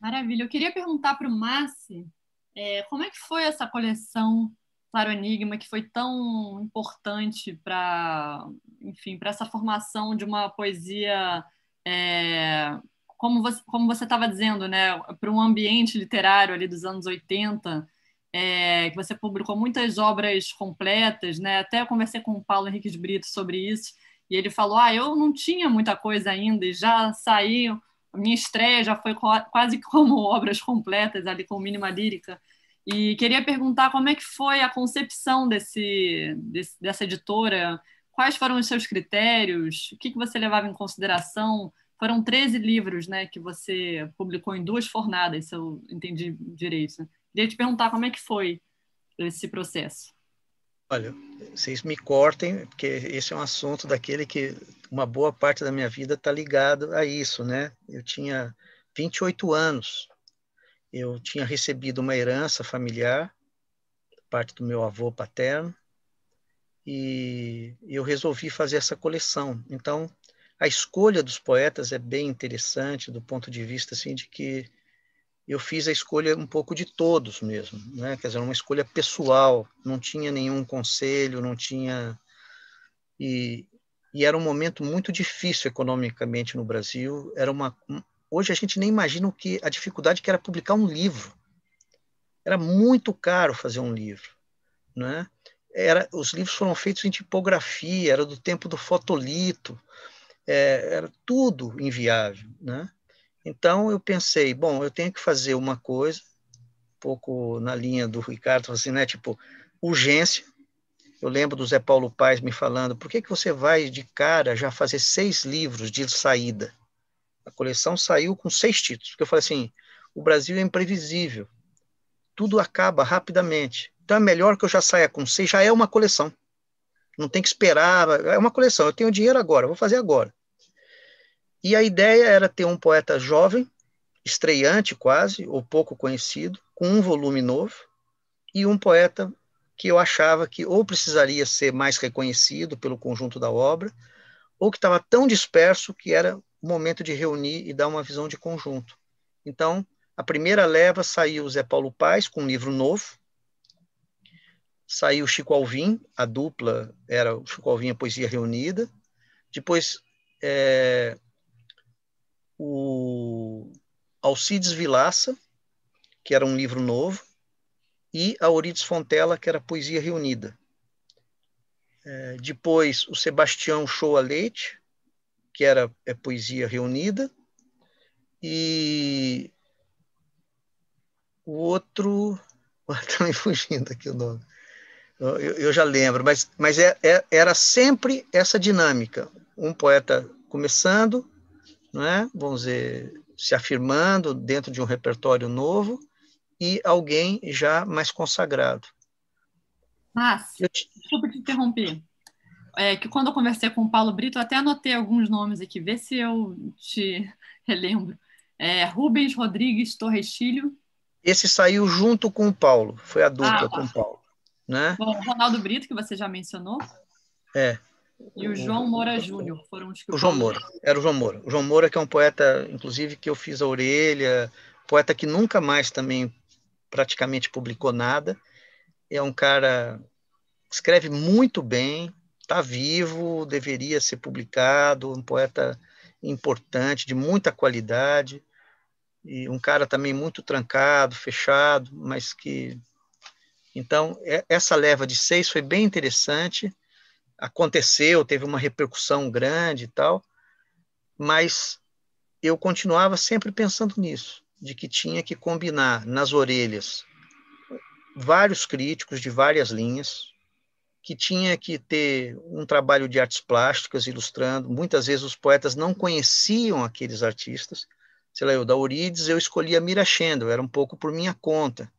Maravilha. Eu queria perguntar para o Massi é, como é que foi essa coleção Claro Enigma, que foi tão importante para, enfim, para essa formação de uma poesia é, como você como você estava dizendo, né, para um ambiente literário ali dos anos 80, é, que você publicou muitas obras completas, né? Até eu conversei com o Paulo Henrique de Brito sobre isso, e ele falou: "Ah, eu não tinha muita coisa ainda e já saiu minha estreia já foi quase como obras completas ali com mínima lírica. E queria perguntar como é que foi a concepção desse, desse dessa editora, quais foram os seus critérios, o que, que você levava em consideração foram 13 livros né, que você publicou em duas fornadas, se eu entendi direito. Queria te perguntar como é que foi esse processo. Olha, vocês me cortem, porque esse é um assunto daquele que uma boa parte da minha vida está ligado a isso, né? Eu tinha 28 anos, eu tinha recebido uma herança familiar, parte do meu avô paterno, e eu resolvi fazer essa coleção. Então, a escolha dos poetas é bem interessante do ponto de vista assim de que eu fiz a escolha um pouco de todos mesmo, né? Quer dizer, uma escolha pessoal, não tinha nenhum conselho, não tinha e, e era um momento muito difícil economicamente no Brasil. Era uma hoje a gente nem imagina o que a dificuldade que era publicar um livro. Era muito caro fazer um livro, né? Era os livros foram feitos em tipografia, era do tempo do fotolito é, era tudo inviável, né? Então eu pensei, bom, eu tenho que fazer uma coisa, um pouco na linha do Ricardo, assim, né? Tipo, urgência. Eu lembro do Zé Paulo Paes me falando, por que, que você vai de cara já fazer seis livros de saída? A coleção saiu com seis títulos. Porque eu falei assim, o Brasil é imprevisível, tudo acaba rapidamente. Então é melhor que eu já saia com seis, já é uma coleção. Não tem que esperar, é uma coleção. Eu tenho dinheiro agora, vou fazer agora. E a ideia era ter um poeta jovem, estreante quase, ou pouco conhecido, com um volume novo, e um poeta que eu achava que ou precisaria ser mais reconhecido pelo conjunto da obra, ou que estava tão disperso que era o momento de reunir e dar uma visão de conjunto. Então, a primeira leva saiu Zé Paulo Paz com um livro novo, saiu Chico Alvim, a dupla era o Chico Alvim a Poesia Reunida, depois é, o Alcides Vilaça, que era um livro novo, e a Aurides Fontela, que era Poesia Reunida. É, depois, o Sebastião Shoa Leite, que era é, Poesia Reunida, e o outro. Está me fugindo aqui o nome. Eu, eu já lembro, mas, mas é, é, era sempre essa dinâmica: um poeta começando, não é? vamos dizer, se afirmando dentro de um repertório novo e alguém já mais consagrado. Mas, te... desculpa te interromper. É, que quando eu conversei com o Paulo Brito, até anotei alguns nomes aqui, vê se eu te relembro. É, Rubens Rodrigues Torres Filho. Esse saiu junto com o Paulo, foi a dupla ah, tá. com o Paulo. Né? Bom, Ronaldo Brito, que você já mencionou. É, e o João Moura Júnior foram os que. O João Moura, era o João Moura. O João Moura, que é um poeta, inclusive, que eu fiz a orelha, poeta que nunca mais também praticamente publicou nada. É um cara que escreve muito bem, está vivo, deveria ser publicado, um poeta importante, de muita qualidade, e um cara também muito trancado, fechado, mas que. Então, é, essa leva de seis foi bem interessante aconteceu, teve uma repercussão grande e tal, mas eu continuava sempre pensando nisso, de que tinha que combinar nas orelhas vários críticos de várias linhas, que tinha que ter um trabalho de artes plásticas ilustrando. Muitas vezes os poetas não conheciam aqueles artistas. Sei lá, eu da Urides, eu escolhia Mira Schendel, era um pouco por minha conta,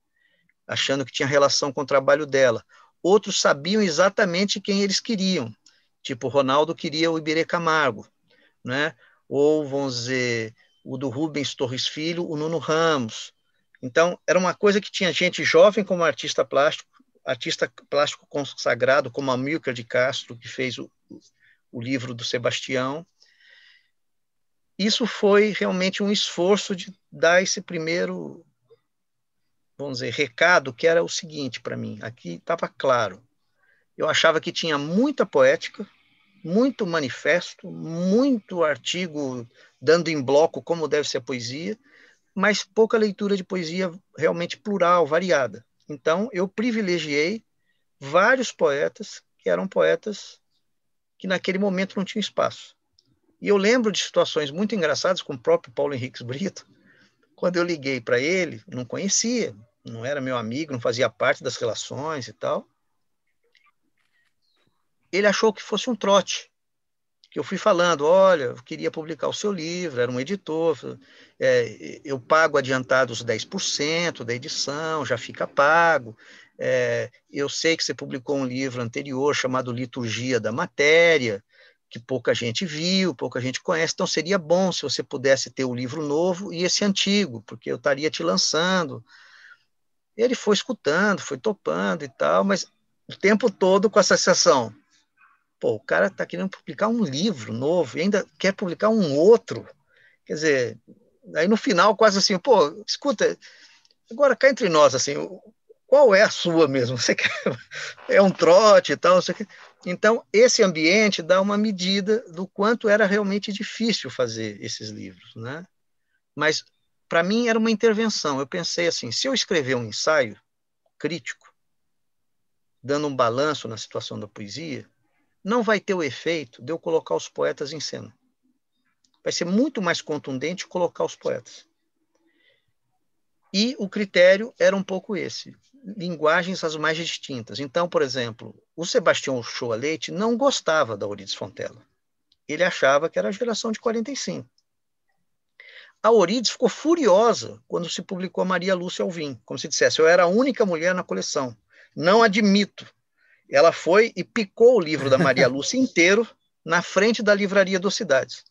achando que tinha relação com o trabalho dela outros sabiam exatamente quem eles queriam. Tipo, Ronaldo queria o Iberê Camargo, né? ou, vamos dizer, o do Rubens Torres Filho, o Nuno Ramos. Então, era uma coisa que tinha gente jovem como artista plástico, artista plástico consagrado, como a Amilcar de Castro, que fez o, o livro do Sebastião. Isso foi realmente um esforço de dar esse primeiro vamos dizer, recado que era o seguinte para mim, aqui estava claro. Eu achava que tinha muita poética, muito manifesto, muito artigo dando em bloco como deve ser a poesia, mas pouca leitura de poesia realmente plural, variada. Então, eu privilegiei vários poetas que eram poetas que naquele momento não tinham espaço. E eu lembro de situações muito engraçadas com o próprio Paulo Henrique Brito, quando eu liguei para ele, não conhecia, não era meu amigo, não fazia parte das relações e tal. Ele achou que fosse um trote, que eu fui falando, olha, eu queria publicar o seu livro, era um editor, é, eu pago adiantado os 10% da edição, já fica pago. É, eu sei que você publicou um livro anterior chamado Liturgia da Matéria, que pouca gente viu, pouca gente conhece, então seria bom se você pudesse ter o livro novo e esse antigo, porque eu estaria te lançando e ele foi escutando, foi topando e tal, mas o tempo todo com essa sensação. Pô, o cara está querendo publicar um livro novo e ainda quer publicar um outro. Quer dizer, aí no final, quase assim, pô, escuta, agora cá entre nós, assim, qual é a sua mesmo? Você quer, é um trote e tal, não sei o que. Então, esse ambiente dá uma medida do quanto era realmente difícil fazer esses livros, né? Mas para mim era uma intervenção. Eu pensei assim: se eu escrever um ensaio crítico, dando um balanço na situação da poesia, não vai ter o efeito de eu colocar os poetas em cena. Vai ser muito mais contundente colocar os poetas. E o critério era um pouco esse: linguagens as mais distintas. Então, por exemplo, o Sebastião Ochoa Leite não gostava da Ulisses Fontela. Ele achava que era a geração de 45. A Aorides ficou furiosa quando se publicou Maria Lúcia Alvim, como se dissesse, eu era a única mulher na coleção. Não admito. Ela foi e picou o livro da Maria Lúcia inteiro na frente da livraria dos Cidades.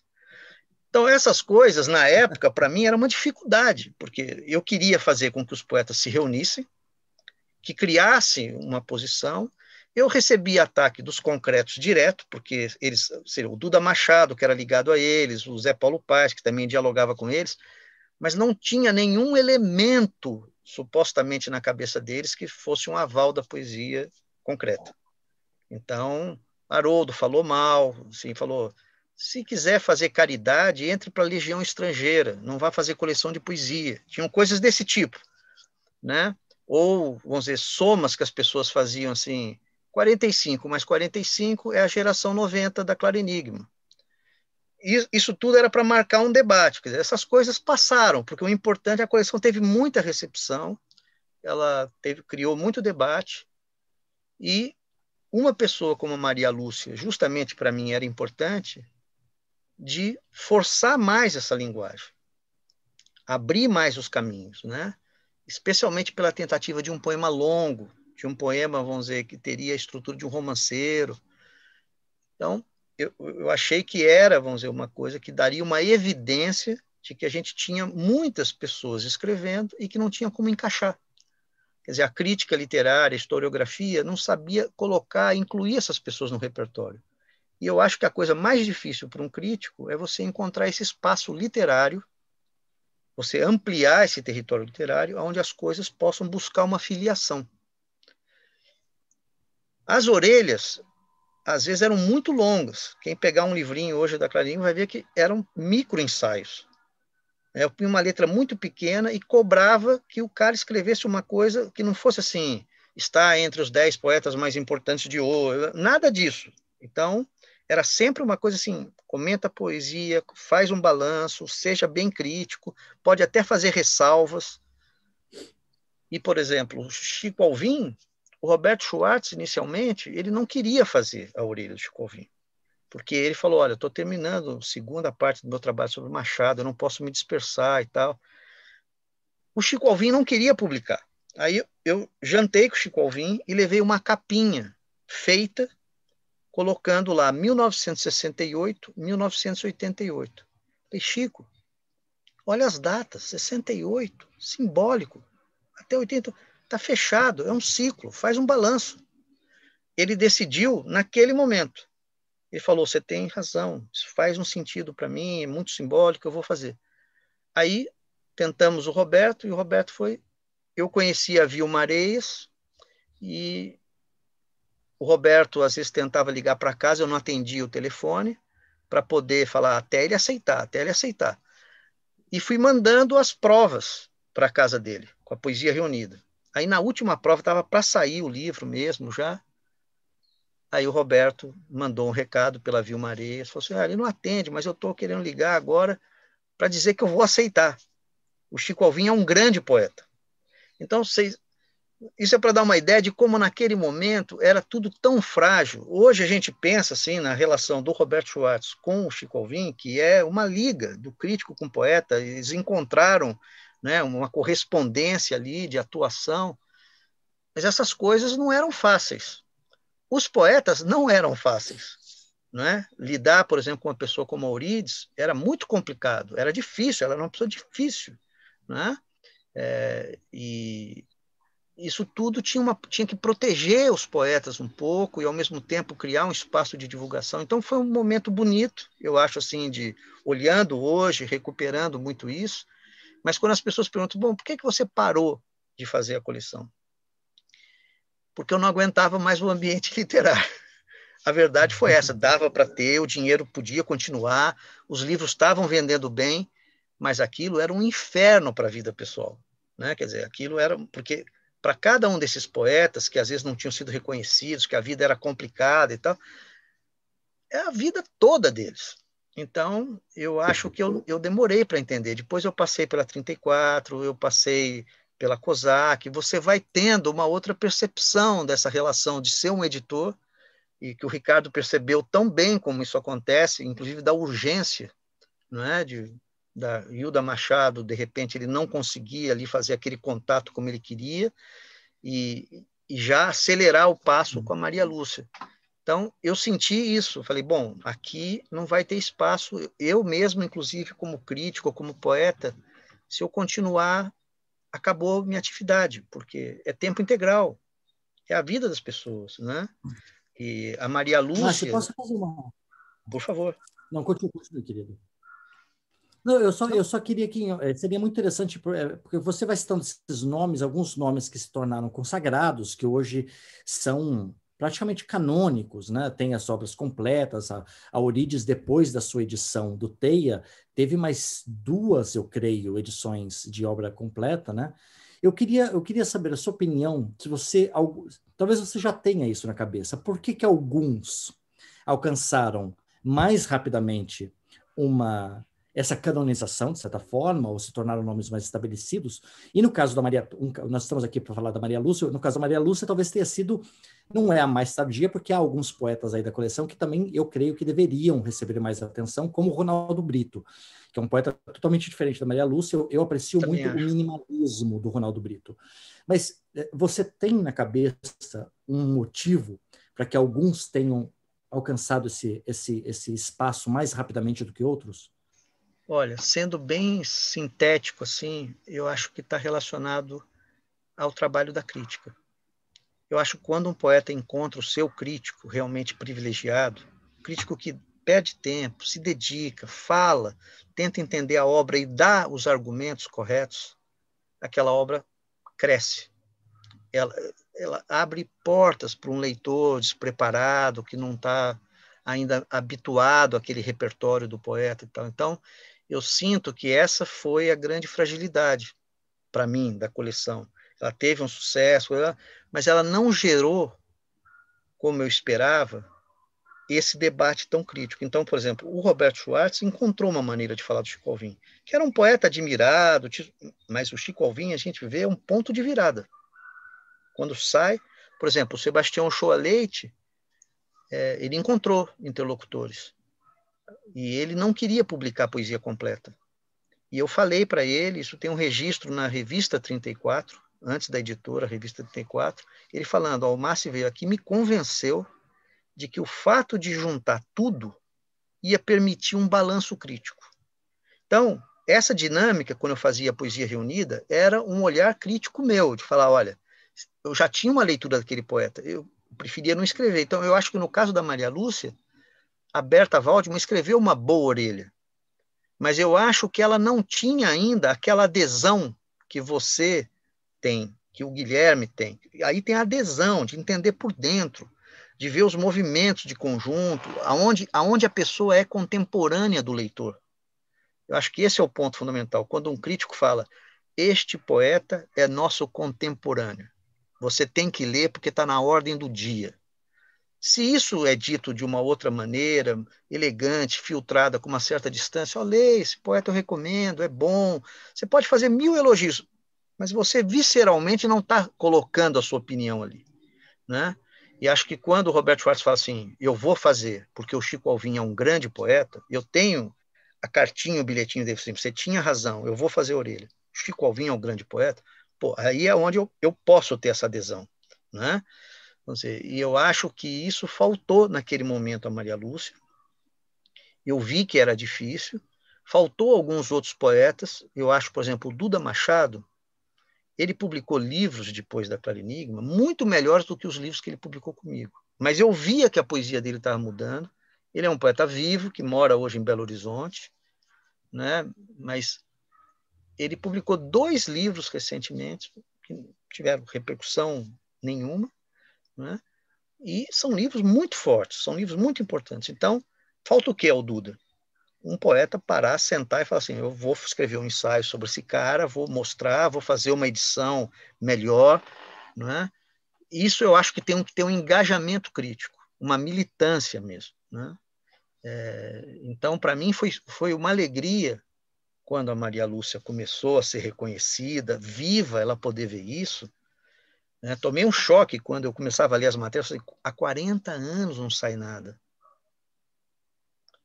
Então, essas coisas, na época, para mim, era uma dificuldade, porque eu queria fazer com que os poetas se reunissem, que criassem uma posição eu recebi ataque dos concretos direto, porque eles, seria o Duda Machado, que era ligado a eles, o Zé Paulo Paz, que também dialogava com eles, mas não tinha nenhum elemento supostamente na cabeça deles que fosse um aval da poesia concreta. Então, Haroldo falou mal, assim, falou: se quiser fazer caridade, entre para a Legião Estrangeira, não vá fazer coleção de poesia. Tinham coisas desse tipo, né? Ou, vamos dizer, somas que as pessoas faziam assim, 45 mais 45 é a geração 90 da Clara Enigma. Isso tudo era para marcar um debate, dizer, essas coisas passaram, porque o importante, a coleção teve muita recepção, ela teve, criou muito debate, e uma pessoa como a Maria Lúcia, justamente para mim era importante, de forçar mais essa linguagem, abrir mais os caminhos, né? especialmente pela tentativa de um poema longo, de um poema, vamos dizer, que teria a estrutura de um romanceiro. Então, eu, eu achei que era, vamos dizer, uma coisa que daria uma evidência de que a gente tinha muitas pessoas escrevendo e que não tinha como encaixar. Quer dizer, a crítica literária, a historiografia, não sabia colocar, incluir essas pessoas no repertório. E eu acho que a coisa mais difícil para um crítico é você encontrar esse espaço literário, você ampliar esse território literário, onde as coisas possam buscar uma filiação. As orelhas, às vezes, eram muito longas. Quem pegar um livrinho hoje da Clarinho vai ver que eram micro ensaios. É, eu punha uma letra muito pequena e cobrava que o cara escrevesse uma coisa que não fosse assim, está entre os dez poetas mais importantes de hoje, nada disso. Então, era sempre uma coisa assim, comenta a poesia, faz um balanço, seja bem crítico, pode até fazer ressalvas. E, por exemplo, Chico Alvim o Roberto Schwartz, inicialmente, ele não queria fazer a orelha do Chico Alvim, porque ele falou, olha, estou terminando a segunda parte do meu trabalho sobre Machado, eu não posso me dispersar e tal. O Chico Alvim não queria publicar. Aí eu jantei com o Chico Alvim e levei uma capinha feita, colocando lá 1968, 1988. Falei, Chico, olha as datas, 68, simbólico, até 80. Está fechado, é um ciclo, faz um balanço. Ele decidiu naquele momento. Ele falou: Você tem razão, isso faz um sentido para mim, é muito simbólico, eu vou fazer. Aí tentamos o Roberto, e o Roberto foi. Eu conhecia a Vilma e o Roberto às vezes tentava ligar para casa, eu não atendia o telefone, para poder falar até ele aceitar, até ele aceitar. E fui mandando as provas para a casa dele, com a poesia reunida. Aí na última prova estava para sair o livro mesmo já. Aí o Roberto mandou um recado pela Vilma Areias, falou assim: ah, ele não atende, mas eu estou querendo ligar agora para dizer que eu vou aceitar. O Chico Alvim é um grande poeta. Então, vocês, isso é para dar uma ideia de como naquele momento era tudo tão frágil. Hoje a gente pensa assim na relação do Roberto Schwartz com o Chico Alvim, que é uma liga do crítico com o poeta. Eles encontraram né, uma correspondência ali de atuação. Mas essas coisas não eram fáceis. Os poetas não eram fáceis. Né? Lidar, por exemplo, com uma pessoa como Aurides era muito complicado, era difícil, ela era uma pessoa difícil. Né? É, e isso tudo tinha, uma, tinha que proteger os poetas um pouco e, ao mesmo tempo, criar um espaço de divulgação. Então, foi um momento bonito, eu acho, assim, de olhando hoje, recuperando muito isso, mas quando as pessoas perguntam, bom, por que, que você parou de fazer a coleção? Porque eu não aguentava mais o ambiente literário. A verdade foi essa: dava para ter, o dinheiro podia continuar, os livros estavam vendendo bem, mas aquilo era um inferno para a vida pessoal. Né? Quer dizer, aquilo era. Porque para cada um desses poetas, que às vezes não tinham sido reconhecidos, que a vida era complicada e tal, é a vida toda deles. Então, eu acho que eu, eu demorei para entender. Depois eu passei pela 34, eu passei pela COSAC, você vai tendo uma outra percepção dessa relação de ser um editor, e que o Ricardo percebeu tão bem como isso acontece, inclusive da urgência, não é? De, da Hilda Machado, de repente, ele não conseguia ali fazer aquele contato como ele queria, e, e já acelerar o passo com a Maria Lúcia. Então, eu senti isso. Falei, bom, aqui não vai ter espaço. Eu mesmo, inclusive, como crítico, como poeta, se eu continuar, acabou minha atividade, porque é tempo integral. É a vida das pessoas, né? E a Maria Lúcia... Mas, posso fazer uma... Por favor. Não, continue, continue, querido. Não, eu só, eu só queria que eh, seria muito interessante eh, porque você vai citando esses nomes, alguns nomes que se tornaram consagrados, que hoje são praticamente canônicos, né? Tem as obras completas, a, a Orides, depois da sua edição do Teia, teve mais duas, eu creio, edições de obra completa, né? Eu queria, eu queria saber a sua opinião, se você, talvez você já tenha isso na cabeça, por que que alguns alcançaram mais rapidamente uma essa canonização, de certa forma, ou se tornaram nomes mais estabelecidos. E no caso da Maria, um, nós estamos aqui para falar da Maria Lúcia, no caso da Maria Lúcia talvez tenha sido, não é a mais tardia, porque há alguns poetas aí da coleção que também eu creio que deveriam receber mais atenção, como Ronaldo Brito, que é um poeta totalmente diferente da Maria Lúcia. Eu, eu aprecio também muito acho. o minimalismo do Ronaldo Brito. Mas eh, você tem na cabeça um motivo para que alguns tenham alcançado esse, esse, esse espaço mais rapidamente do que outros? Olha, sendo bem sintético assim, eu acho que está relacionado ao trabalho da crítica. Eu acho que quando um poeta encontra o seu crítico realmente privilegiado, crítico que perde tempo, se dedica, fala, tenta entender a obra e dá os argumentos corretos, aquela obra cresce. Ela, ela abre portas para um leitor despreparado, que não está ainda habituado àquele repertório do poeta e tal. Então, eu sinto que essa foi a grande fragilidade para mim da coleção. Ela teve um sucesso, mas ela não gerou, como eu esperava, esse debate tão crítico. Então, por exemplo, o Roberto Schwartz encontrou uma maneira de falar do Chico Alvim, que era um poeta admirado, mas o Chico Alvim a gente vê é um ponto de virada. Quando sai, por exemplo, o Sebastião Shoa Leite, é, ele encontrou interlocutores e ele não queria publicar poesia completa. E eu falei para ele, isso tem um registro na revista 34, antes da editora, revista 34, ele falando: Ó, o Márcio veio aqui me convenceu de que o fato de juntar tudo ia permitir um balanço crítico. Então, essa dinâmica, quando eu fazia poesia reunida, era um olhar crítico meu, de falar: olha, eu já tinha uma leitura daquele poeta, eu preferia não escrever. Então, eu acho que no caso da Maria Lúcia, a Berta Waldman escreveu uma boa orelha, mas eu acho que ela não tinha ainda aquela adesão que você tem, que o Guilherme tem. Aí tem a adesão de entender por dentro, de ver os movimentos de conjunto, aonde, aonde a pessoa é contemporânea do leitor. Eu acho que esse é o ponto fundamental. Quando um crítico fala, este poeta é nosso contemporâneo. Você tem que ler porque está na ordem do dia. Se isso é dito de uma outra maneira, elegante, filtrada, com uma certa distância, olha, esse poeta eu recomendo, é bom, você pode fazer mil elogios, mas você visceralmente não está colocando a sua opinião ali, né? E acho que quando o Roberto Schwartz fala assim, eu vou fazer, porque o Chico Alvim é um grande poeta, eu tenho a cartinha, o bilhetinho dele, assim, você tinha razão, eu vou fazer a orelha. O Chico Alvim é um grande poeta, pô, aí é onde eu, eu posso ter essa adesão, né? Dizer, e eu acho que isso faltou naquele momento a Maria Lúcia. Eu vi que era difícil. Faltou alguns outros poetas. Eu acho, por exemplo, o Duda Machado. Ele publicou livros depois da Clarinigma muito melhores do que os livros que ele publicou comigo. Mas eu via que a poesia dele estava mudando. Ele é um poeta vivo que mora hoje em Belo Horizonte, né? Mas ele publicou dois livros recentemente que não tiveram repercussão nenhuma né? E são livros muito fortes, são livros muito importantes. Então, falta o que ao Duda? Um poeta parar, sentar e falar assim: eu vou escrever um ensaio sobre esse cara, vou mostrar, vou fazer uma edição melhor. Né? Isso eu acho que tem que ter um engajamento crítico, uma militância mesmo. Né? É, então, para mim, foi, foi uma alegria quando a Maria Lúcia começou a ser reconhecida, viva, ela poder ver isso, né? Tomei um choque quando eu começava a ler as matérias, falei, há 40 anos não sai nada.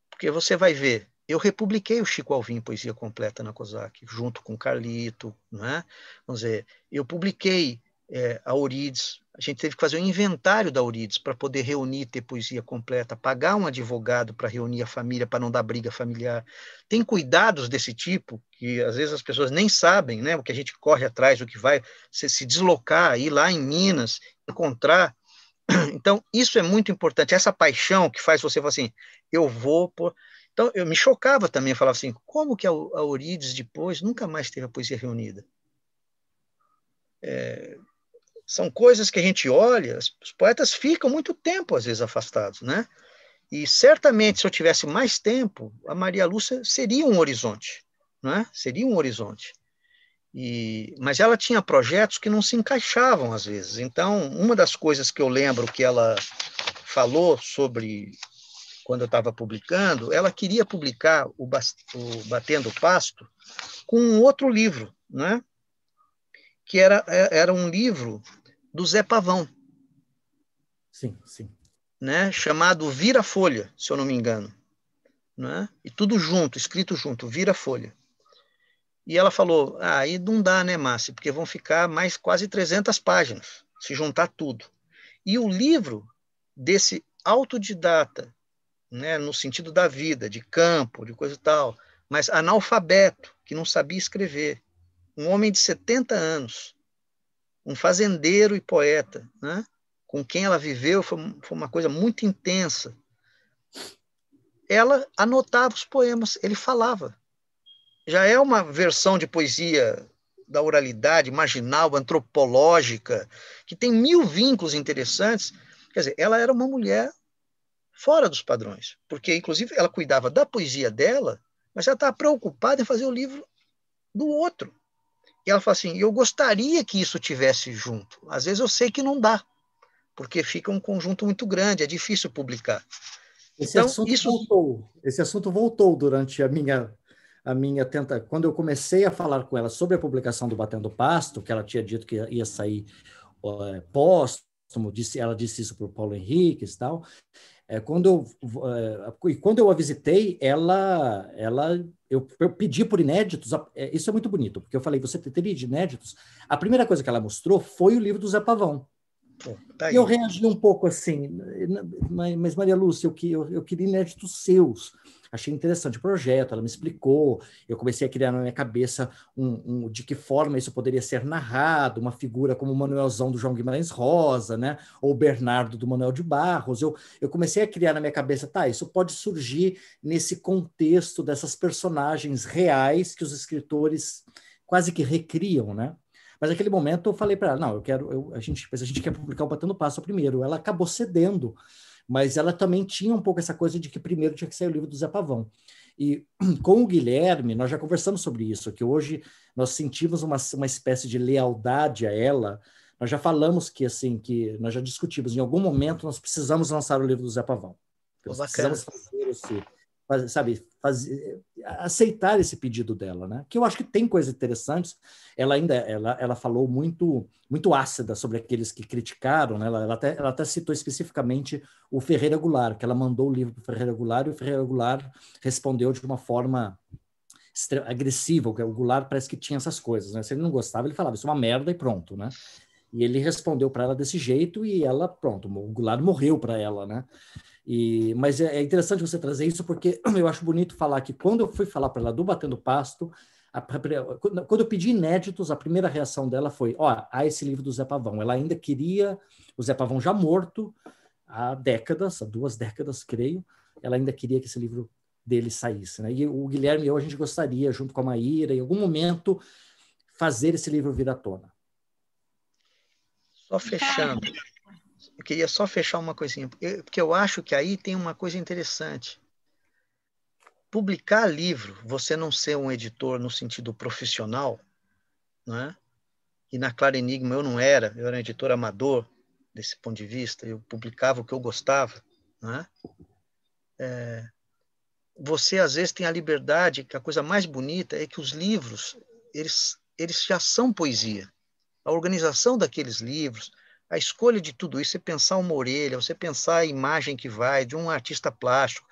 Porque você vai ver, eu republiquei o Chico Alvim Poesia Completa na COSAC, junto com Carlito, né? vamos dizer, eu publiquei é, a Aurides. A gente teve que fazer um inventário da Aurides para poder reunir, ter poesia completa, pagar um advogado para reunir a família, para não dar briga familiar. Tem cuidados desse tipo que às vezes as pessoas nem sabem, né? O que a gente corre atrás, o que vai se, se deslocar, ir lá em Minas, encontrar. Então, isso é muito importante, essa paixão que faz você falar assim, eu vou por... Então, eu me chocava também, eu falava assim, como que a Aurides depois nunca mais teve a poesia reunida? É, são coisas que a gente olha, os poetas ficam muito tempo, às vezes, afastados, né? E certamente, se eu tivesse mais tempo, a Maria Lúcia seria um horizonte, é? Seria um horizonte. E, mas ela tinha projetos que não se encaixavam às vezes. Então, uma das coisas que eu lembro que ela falou sobre quando eu estava publicando, ela queria publicar o, o Batendo Pasto com um outro livro, é? que era, é, era um livro do Zé Pavão. Sim, sim. Né? Chamado Vira Folha, se eu não me engano. Né? E tudo junto, escrito junto, Vira Folha. E ela falou: ah, aí não dá, né, Márcio? Porque vão ficar mais quase 300 páginas, se juntar tudo. E o livro desse autodidata, né, no sentido da vida, de campo, de coisa e tal, mas analfabeto, que não sabia escrever, um homem de 70 anos, um fazendeiro e poeta, né? com quem ela viveu, foi, foi uma coisa muito intensa. Ela anotava os poemas, ele falava. Já é uma versão de poesia da oralidade marginal, antropológica, que tem mil vínculos interessantes. Quer dizer, ela era uma mulher fora dos padrões, porque, inclusive, ela cuidava da poesia dela, mas ela estava preocupada em fazer o livro do outro. E ela fala assim: eu gostaria que isso tivesse junto. Às vezes eu sei que não dá, porque fica um conjunto muito grande, é difícil publicar. Esse então, assunto isso... voltou. Esse assunto voltou durante a minha a minha tenta quando eu comecei a falar com ela sobre a publicação do Batendo Pasto, que ela tinha dito que ia sair é, póstumo, disse, ela disse isso para o Paulo Henrique e tal. É, quando eu, é, e quando eu a visitei, ela, ela eu, eu, pedi por inéditos, é, isso é muito bonito, porque eu falei, você teria de inéditos? A primeira coisa que ela mostrou foi o livro do Zé Pavão. tá eu reagi um pouco assim, mas Maria Lúcia, eu, eu, eu queria inéditos seus achei interessante o projeto, ela me explicou, eu comecei a criar na minha cabeça um, um de que forma isso poderia ser narrado, uma figura como o Manuelzão do João Guimarães Rosa, né? Ou Bernardo do Manuel de Barros. Eu, eu comecei a criar na minha cabeça, tá, isso pode surgir nesse contexto dessas personagens reais que os escritores quase que recriam, né? Mas naquele momento eu falei para ela, não, eu quero, eu, a gente, a gente quer publicar o Batendo Passo primeiro. Ela acabou cedendo mas ela também tinha um pouco essa coisa de que primeiro tinha que sair o livro do Zé Pavão. E com o Guilherme, nós já conversamos sobre isso, que hoje nós sentimos uma, uma espécie de lealdade a ela. Nós já falamos que, assim, que nós já discutimos, em algum momento nós precisamos lançar o livro do Zé Pavão. Nós precisamos fazer esse, sabe, eh, aceitar esse pedido dela, né? Que eu acho que tem coisas interessantes. Ela ainda, ela, ela falou muito, muito ácida sobre aqueles que criticaram, né? Ela, ela, até, ela até citou especificamente o Ferreira Goulart, que ela mandou o livro para Ferreira Goulart e o Ferreira Goulart respondeu de uma forma agressiva. O Goulart parece que tinha essas coisas, né? Se ele não gostava, ele falava isso é uma merda e pronto, né? E ele respondeu para ela desse jeito e ela, pronto, o Goulart morreu para ela, né? E, mas é, é interessante você trazer isso, porque eu acho bonito falar que quando eu fui falar para ela do Batendo Pasto, a, quando eu pedi inéditos, a primeira reação dela foi: ó, oh, há esse livro do Zé Pavão. Ela ainda queria, o Zé Pavão já morto, há décadas, há duas décadas, creio, ela ainda queria que esse livro dele saísse. Né? E o Guilherme e eu, a gente gostaria, junto com a Maíra, em algum momento, fazer esse livro vir à tona. Só fechando, eu queria só fechar uma coisinha, porque eu acho que aí tem uma coisa interessante. Publicar livro, você não ser um editor no sentido profissional, né? e na Clara Enigma eu não era, eu era um editor amador desse ponto de vista, eu publicava o que eu gostava. Né? É, você às vezes tem a liberdade, que a coisa mais bonita é que os livros, eles, eles já são poesia. A organização daqueles livros, a escolha de tudo isso, você pensar uma orelha, você pensar a imagem que vai de um artista plástico,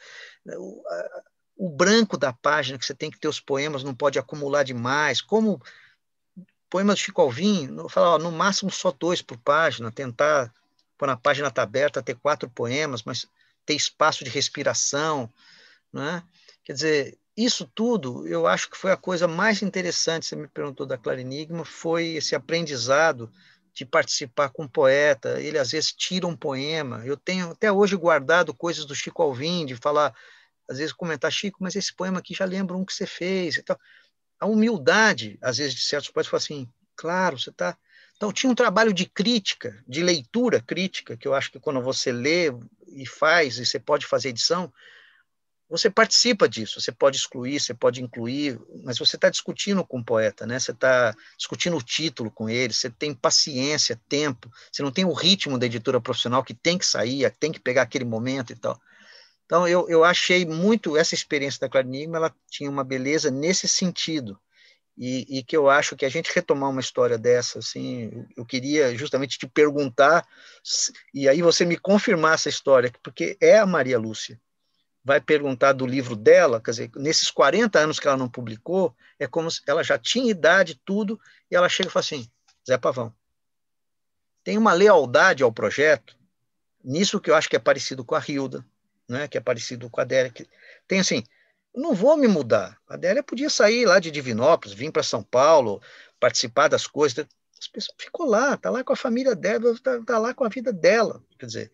né, o, a, o branco da página que você tem que ter os poemas, não pode acumular demais, como poemas de Chico Alvim, no, no máximo só dois por página, tentar, quando a página está aberta, ter quatro poemas, mas ter espaço de respiração, né? Quer dizer, isso tudo, eu acho que foi a coisa mais interessante, você me perguntou da Clarinigma, foi esse aprendizado de participar com um poeta, ele às vezes tira um poema. Eu tenho até hoje guardado coisas do Chico Alvim, de falar, às vezes comentar, Chico, mas esse poema aqui já lembra um que você fez. Então, a humildade, às vezes, de certos poetas, fala assim, claro, você está... Então, tinha um trabalho de crítica, de leitura crítica, que eu acho que quando você lê e faz, e você pode fazer edição, você participa disso, você pode excluir, você pode incluir, mas você está discutindo com o poeta, né? Você está discutindo o título com ele, você tem paciência, tempo, você não tem o ritmo da editora profissional que tem que sair, tem que pegar aquele momento e tal. Então, eu, eu achei muito essa experiência da Clarinigma, ela tinha uma beleza nesse sentido, e, e, que eu acho que a gente retomar uma história dessa, assim, eu queria justamente te perguntar, e aí você me confirmar essa história, porque é a Maria Lúcia, vai perguntar do livro dela, quer dizer, nesses 40 anos que ela não publicou, é como se ela já tinha idade, tudo, e ela chega e fala assim: Zé Pavão, tem uma lealdade ao projeto, nisso que eu acho que é parecido com a Hilda, né, que é parecido com a Adélia, que tem assim, não vou me mudar. A Adélia podia sair lá de Divinópolis, vir para São Paulo, participar das coisas. As pessoas ficou lá, tá lá com a família dela, está tá lá com a vida dela. Quer dizer,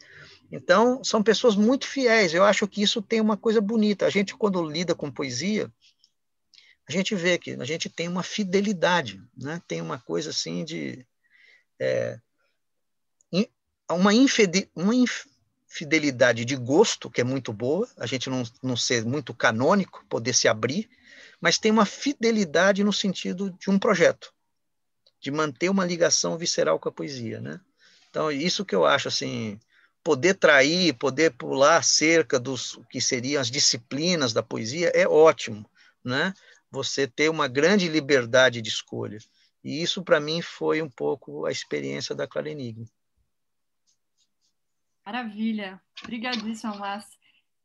então, são pessoas muito fiéis. Eu acho que isso tem uma coisa bonita. A gente, quando lida com poesia, a gente vê que a gente tem uma fidelidade, né? tem uma coisa assim de. É, uma, infide, uma infidelidade de gosto, que é muito boa, a gente não, não ser muito canônico, poder se abrir, mas tem uma fidelidade no sentido de um projeto, de manter uma ligação visceral com a poesia. Né? Então, isso que eu acho assim poder trair, poder pular cerca dos que seriam as disciplinas da poesia é ótimo, né? Você ter uma grande liberdade de escolha. E isso para mim foi um pouco a experiência da Clarenigma. Maravilha. Obrigadíssima, Márcia.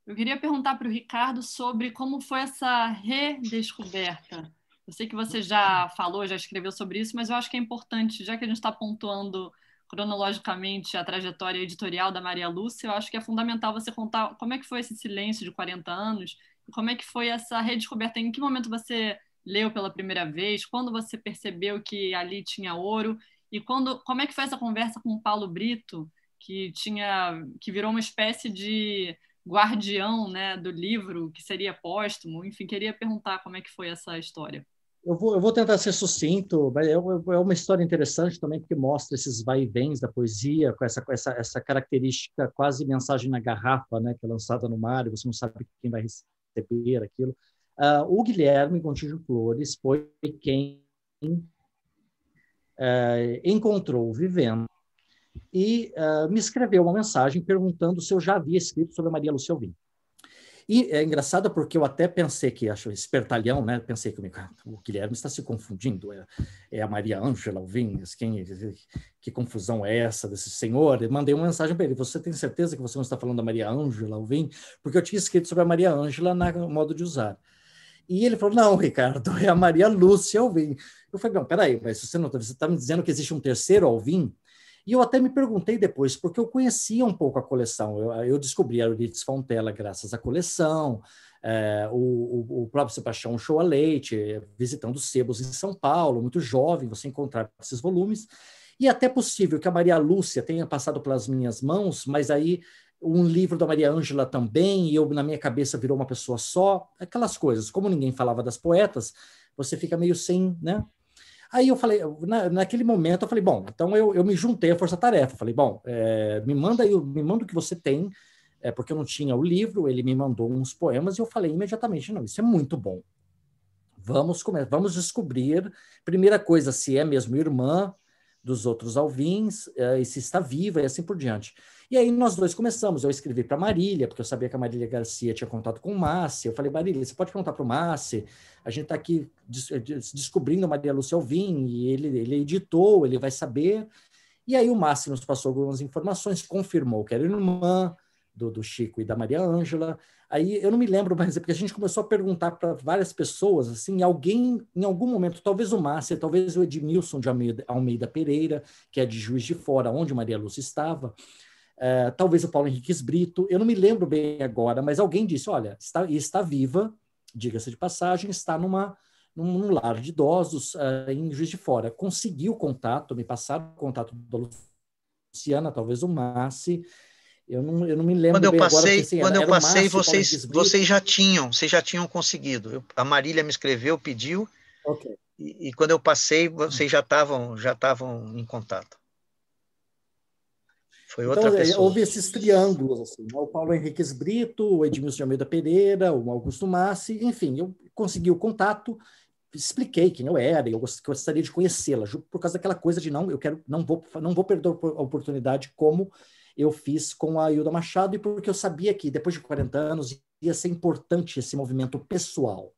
Eu queria perguntar para o Ricardo sobre como foi essa redescoberta. Eu sei que você já falou, já escreveu sobre isso, mas eu acho que é importante, já que a gente está pontuando cronologicamente a trajetória editorial da Maria Lúcia, eu acho que é fundamental você contar como é que foi esse silêncio de 40 anos, como é que foi essa redescoberta, em que momento você leu pela primeira vez, quando você percebeu que ali tinha ouro e quando, como é que foi essa conversa com o Paulo Brito, que tinha que virou uma espécie de guardião, né, do livro que seria póstumo, enfim, queria perguntar como é que foi essa história. Eu vou, eu vou tentar ser sucinto, mas é, é uma história interessante também, porque mostra esses vai e vens da poesia, com essa, com essa, essa característica quase mensagem na garrafa, né, que é lançada no mar, e você não sabe quem vai receber aquilo. Uh, o Guilherme Contígio Flores foi quem uh, encontrou vivendo e uh, me escreveu uma mensagem perguntando se eu já havia escrito sobre a Maria Lucia Alvim. E é engraçado porque eu até pensei que, acho espertalhão, né? Pensei que o Guilherme está se confundindo, é, é a Maria Ângela Alvim. quem, que confusão é essa desse senhor? Eu mandei uma mensagem para ele, você tem certeza que você não está falando da Maria Ângela Alvim? Porque eu tinha escrito sobre a Maria Ângela no modo de usar. E ele falou, não, Ricardo, é a Maria Lúcia Alvim. Eu falei, não, peraí, mas você não está tá me dizendo que existe um terceiro Alvim? E eu até me perguntei depois, porque eu conhecia um pouco a coleção. Eu, eu descobri a Euridice Fontela graças à coleção, é, o, o, próprio Sebastião a Leite, visitando sebos em São Paulo, muito jovem, você encontrar esses volumes. E é até possível que a Maria Lúcia tenha passado pelas minhas mãos, mas aí um livro da Maria Ângela também, e eu na minha cabeça virou uma pessoa só, aquelas coisas. Como ninguém falava das poetas, você fica meio sem, né? Aí eu falei, na, naquele momento eu falei, bom, então eu, eu me juntei à Força Tarefa. Falei, bom, é, me manda aí, me manda o que você tem, é, porque eu não tinha o livro, ele me mandou uns poemas e eu falei imediatamente, não, isso é muito bom. Vamos começar, vamos descobrir, primeira coisa, se é mesmo irmã dos outros alvins é, e se está viva e assim por diante. E aí nós dois começamos. Eu escrevi para Marília, porque eu sabia que a Marília Garcia tinha contato com o Márcio. Eu falei, Marília, você pode perguntar para o Márcio. A gente está aqui des eh, descobrindo a Maria Lúcia Alvim, e ele, ele editou, ele vai saber. E aí o Márcio nos passou algumas informações, confirmou que era irmã do, do Chico e da Maria Ângela. Aí eu não me lembro mais, é porque a gente começou a perguntar para várias pessoas, assim, alguém, em algum momento, talvez o Márcio, talvez o Edmilson de Almeida, Almeida Pereira, que é de Juiz de Fora, onde Maria Lúcia estava, eh, talvez o Paulo Henrique Brito, eu não me lembro bem agora, mas alguém disse: olha, está, está viva, diga-se de passagem, está numa, num, lar de idosos uh, em Juiz de Fora. Conseguiu contato, me passaram o contato da Luciana, talvez o Massi. Eu não, eu não me lembro quando eu bem passei, agora, assim, Quando era, eu passei, vocês, vocês já tinham, vocês já tinham conseguido. Eu, a Marília me escreveu, pediu. Okay. E, e, quando eu passei, vocês já estavam já estavam em contato. Foi então, outra então, pessoa. Houve esses triângulos, assim, né? o Paulo Henriques Brito, o Edmilson de Almeida Pereira, o Augusto Massi, enfim, eu consegui o contato, expliquei quem eu era, eu gostaria de conhecê-la, por causa daquela coisa de não, eu quero, não vou, não vou perder a oportunidade como eu fiz com a Hilda Machado e porque eu sabia que depois de 40 anos ia ser importante esse movimento pessoal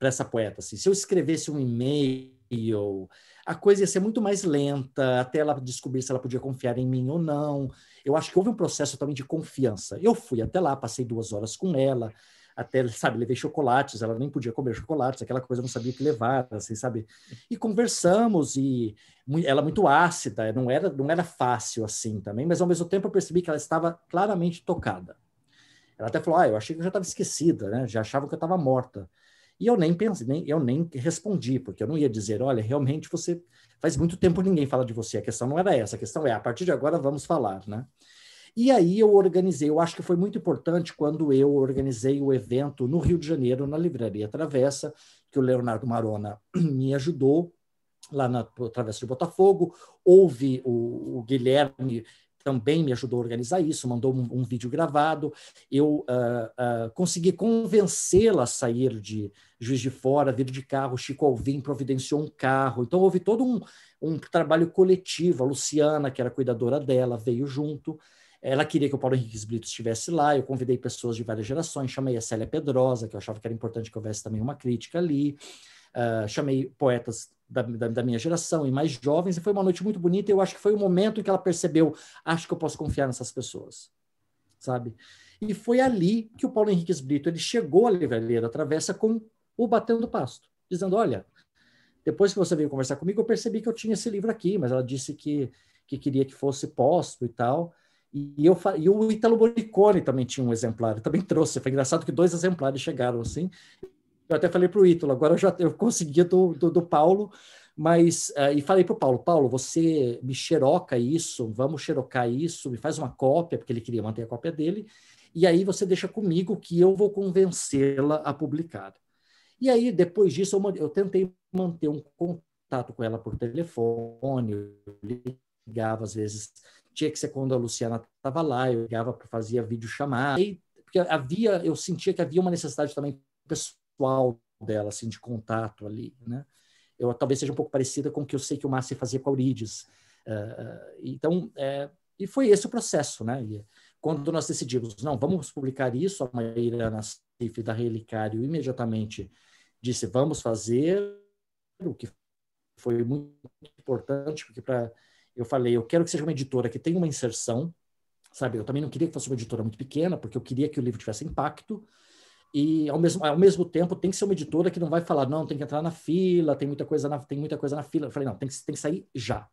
para essa poeta. Assim, se eu escrevesse um e-mail, a coisa ia ser muito mais lenta até ela descobrir se ela podia confiar em mim ou não. Eu acho que houve um processo também de confiança. Eu fui até lá, passei duas horas com ela, até, sabe, levei chocolates, ela nem podia comer chocolates, aquela coisa, não sabia o que levar, assim, sabe? E conversamos, e ela muito ácida, não era, não era fácil assim também, mas ao mesmo tempo eu percebi que ela estava claramente tocada. Ela até falou, ah, eu achei que eu já estava esquecida, né? Já achava que eu estava morta. E eu nem pensei, nem, eu nem respondi, porque eu não ia dizer, olha, realmente você faz muito tempo ninguém fala de você. A questão não era é essa, a questão é a partir de agora vamos falar, né? E aí eu organizei, eu acho que foi muito importante quando eu organizei o evento no Rio de Janeiro, na Livraria Travessa, que o Leonardo Marona me ajudou lá na Travessa de Botafogo. Houve o, o Guilherme também me ajudou a organizar isso, mandou um, um vídeo gravado. Eu uh, uh, consegui convencê-la a sair de Juiz de Fora, vir de carro. Chico Alvim providenciou um carro. Então, houve todo um, um trabalho coletivo. A Luciana, que era cuidadora dela, veio junto. Ela queria que o Paulo Henrique Brito estivesse lá. Eu convidei pessoas de várias gerações. Chamei a Célia Pedrosa, que eu achava que era importante que houvesse também uma crítica ali. Uh, chamei poetas da, da, da, minha geração e mais jovens, e foi uma noite muito bonita. Eu acho que foi o momento em que ela percebeu: acho que eu posso confiar nessas pessoas, sabe? E foi ali que o Paulo Henrique Brito ele chegou à livraria da Travessa com o Batendo Pasto, dizendo: Olha, depois que você veio conversar comigo, eu percebi que eu tinha esse livro aqui, mas ela disse que, que queria que fosse posto e tal. E, eu, e o Italo Boricone também tinha um exemplar, também trouxe. Foi engraçado que dois exemplares chegaram assim. Eu até falei para o Ítalo, agora eu já eu consegui do, do, do Paulo, mas uh, e falei para o Paulo, Paulo, você me xeroca isso, vamos xerocar isso, me faz uma cópia, porque ele queria manter a cópia dele, e aí você deixa comigo que eu vou convencê-la a publicar. E aí, depois disso, eu, eu tentei manter um contato com ela por telefone, ligava às vezes, tinha que ser quando a Luciana estava lá, eu ligava, fazia vídeo chamada porque havia, eu sentia que havia uma necessidade também pessoal pessoal dela, assim, de contato ali, né? Eu talvez seja um pouco parecida com o que eu sei que o Márcio fazia com a Eurides. Uh, eh, eh, então, é, e foi esse o processo, né? E quando nós decidimos, não, vamos publicar isso, a Maíra Nassif da Relicário imediatamente disse, vamos fazer, o que foi muito importante, porque para eu falei, eu quero que seja uma editora que tenha uma inserção, sabe? Eu também não queria que fosse uma editora muito pequena, porque eu queria que o livro tivesse impacto, e ao mesmo, ao mesmo tempo tem que ser uma editora que não vai falar, não, tem que entrar na fila, tem muita coisa na, tem muita coisa na fila. Eu falei, não, tem que, tem que sair já.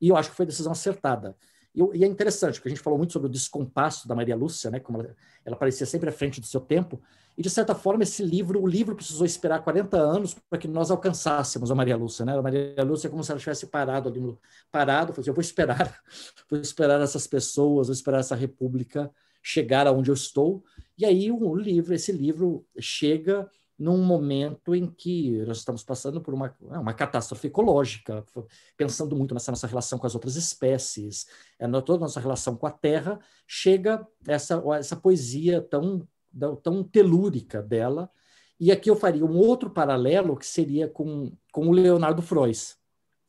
E eu acho que foi decisão acertada. E, e, é interessante, porque a gente falou muito sobre o descompasso da Maria Lúcia, né, como ela, ela parecia sempre à frente do seu tempo, e de certa forma esse livro, o livro precisou esperar 40 anos para que nós alcançássemos a Maria Lúcia, né? A Maria Lúcia é como se ela tivesse parado ali, parada parado, falou assim, eu vou esperar, vou esperar essas pessoas, vou esperar essa república chegar aonde eu estou, e aí o um livro, esse livro chega num momento em que nós estamos passando por uma, é, uma catástrofe ecológica, pensando muito nessa nossa relação com as outras espécies, é, toda a nossa relação com a Terra, chega essa, essa poesia tão, tão telúrica dela. E aqui eu faria um outro paralelo que seria com, com o Leonardo Frois,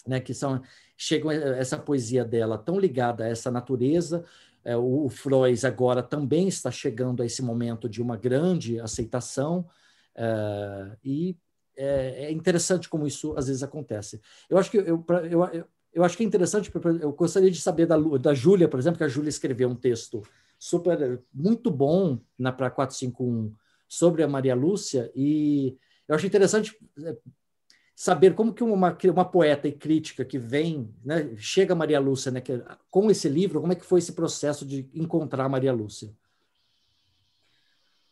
né, que são chegam é, essa poesia dela tão ligada a essa natureza, é, o Freud agora também está chegando a esse momento de uma grande aceitação eh, e é, é, interessante como isso às vezes acontece. Eu acho que eu, eu, eu acho que é interessante, eu gostaria de saber da, da Júlia, por exemplo, que a Júlia escreveu um texto super muito bom na para 451 sobre a Maria Lúcia e eu acho interessante eh, saber como que uma, uma poeta e crítica que vem, né, chega a Maria Lúcia, né, que, com esse livro, como é que foi esse processo de encontrar Maria Lúcia?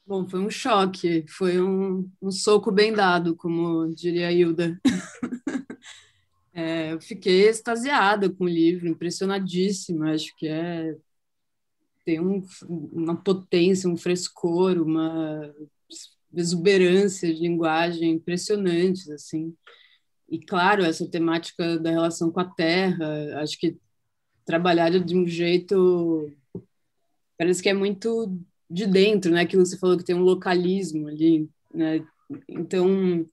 Bom, foi um choque, foi um, um soco bem dado, como diria a Hilda. é, eu fiquei extasiada com o livro, impressionadíssima, acho que é tem um, uma potência, um frescor, uma exuberância de linguagem impressionantes, assim. E, claro, essa temática da relação com a terra, acho que trabalhada de um jeito... Parece que é muito de dentro, né? Aquilo que você falou que tem um localismo ali, né? Então,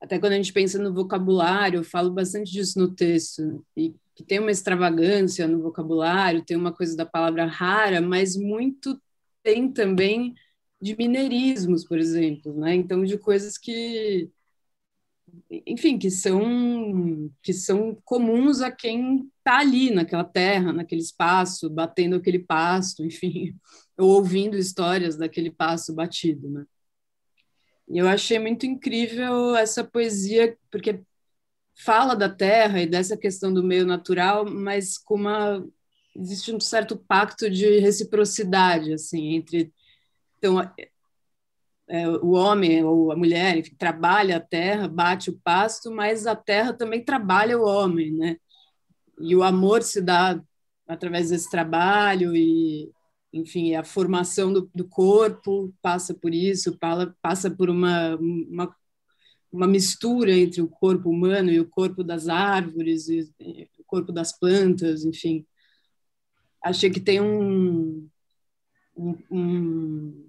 até quando a gente pensa no vocabulário, eu falo bastante disso no texto, e que tem uma extravagância no vocabulário, tem uma coisa da palavra rara, mas muito tem também de mineirismos, por exemplo, né? Então, de coisas que, enfim, que são, que são comuns a quem está ali, naquela terra, naquele espaço, batendo aquele pasto, enfim, ou ouvindo histórias daquele pasto batido, né? E eu achei muito incrível essa poesia, porque fala da terra e dessa questão do meio natural, mas com uma existe um certo pacto de reciprocidade assim entre então, é, o homem ou a mulher enfim, trabalha a terra, bate o pasto, mas a terra também trabalha o homem, né? E o amor se dá através desse trabalho e, enfim, a formação do, do corpo passa por isso, passa por uma, uma, uma mistura entre o corpo humano e o corpo das árvores, e, e o corpo das plantas, enfim. Achei que tem um, um, um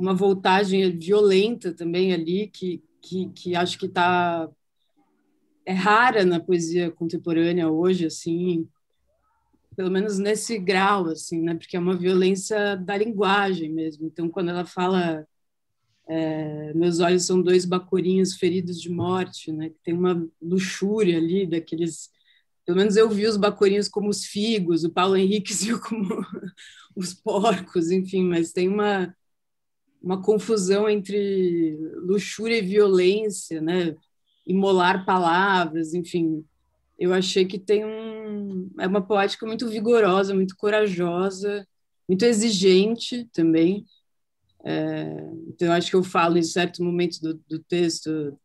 uma voltagem violenta também ali, que, que, que acho que está é rara na poesia contemporânea hoje, assim, pelo menos nesse grau, assim, né? Porque é uma violência da linguagem mesmo. Então, quando ela fala é, meus olhos são dois bacorinhos feridos de morte, né? Tem uma luxúria ali daqueles. Pelo menos eu vi os bacorinhos como os figos, o Paulo Henrique viu como os porcos, enfim. Mas tem uma uma confusão entre luxúria e violência, né? Imolar palavras, enfim. Eu achei que tem um é uma poética muito vigorosa, muito corajosa, muito exigente também. É, então eu acho que eu falo em certos momentos do, do texto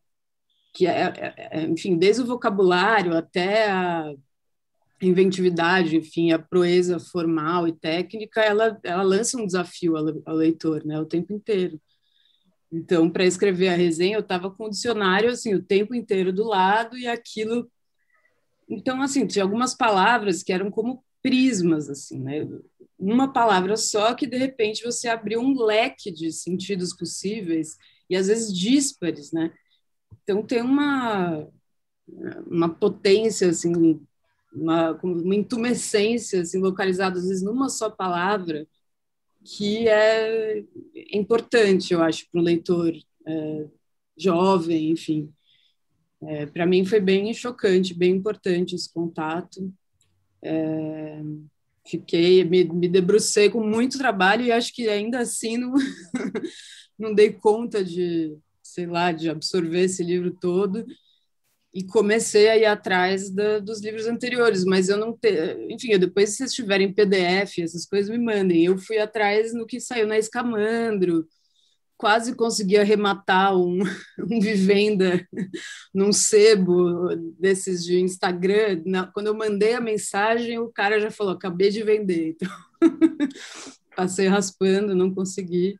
que é, é, é, enfim, desde o vocabulário até a inventividade, enfim, a proeza formal e técnica, ela, ela lança um desafio ao, ao leitor, né, o tempo inteiro. Então, para escrever a resenha, eu estava com o dicionário assim o tempo inteiro do lado e aquilo. Então, assim, tinha algumas palavras que eram como prismas, assim, né? Uma palavra só que de repente você abriu um leque de sentidos possíveis e às vezes díspares, né? Então tem uma uma potência assim uma, uma intumescência assim, localizada às vezes numa só palavra, que é importante, eu acho, para o leitor é, jovem, enfim. É, para mim foi bem chocante, bem importante esse contato. É, fiquei, me, me debrucei com muito trabalho e acho que ainda assim não, não dei conta de, sei lá, de absorver esse livro todo e comecei a ir atrás da, dos livros anteriores, mas eu não te... enfim, depois se vocês tiverem PDF, essas coisas me mandem. Eu fui atrás no que saiu na Escamandro, quase consegui arrematar um, um vivenda num sebo desses de Instagram. Na, quando eu mandei a mensagem, o cara já falou: acabei de vender. Então, passei raspando, não consegui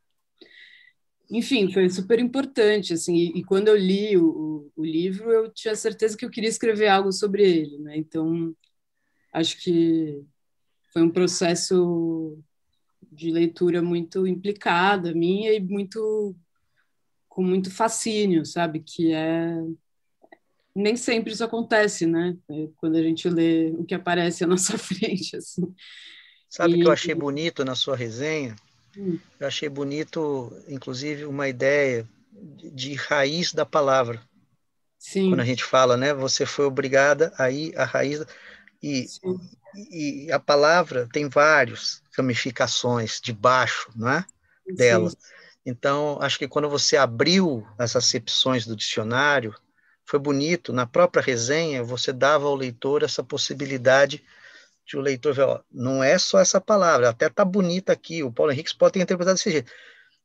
enfim, foi super importante, assim, e, e quando eu li o, o, livro, eu tinha certeza que eu queria escrever algo sobre ele, né? Então, acho que foi um processo de leitura muito implicada minha e muito com muito fascínio, sabe? Que é nem sempre isso acontece, né? É, quando a gente lê o que aparece à nossa frente, assim. Sabe o que eu achei bonito na sua resenha? Hum. Eu achei bonito, inclusive, uma ideia de raiz da palavra. Sim. Quando a gente fala, né? Você foi obrigada a ir à raiz. E, e a palavra tem várias ramificações de baixo, não é? Dela. Sim. Então, acho que quando você abriu as acepções do dicionário, foi bonito. Na própria resenha, você dava ao leitor essa possibilidade de o leitor ver, ó, não é só essa palavra, até tá bonita aqui, o Paulo Henrique pode ter interpretado desse jeito.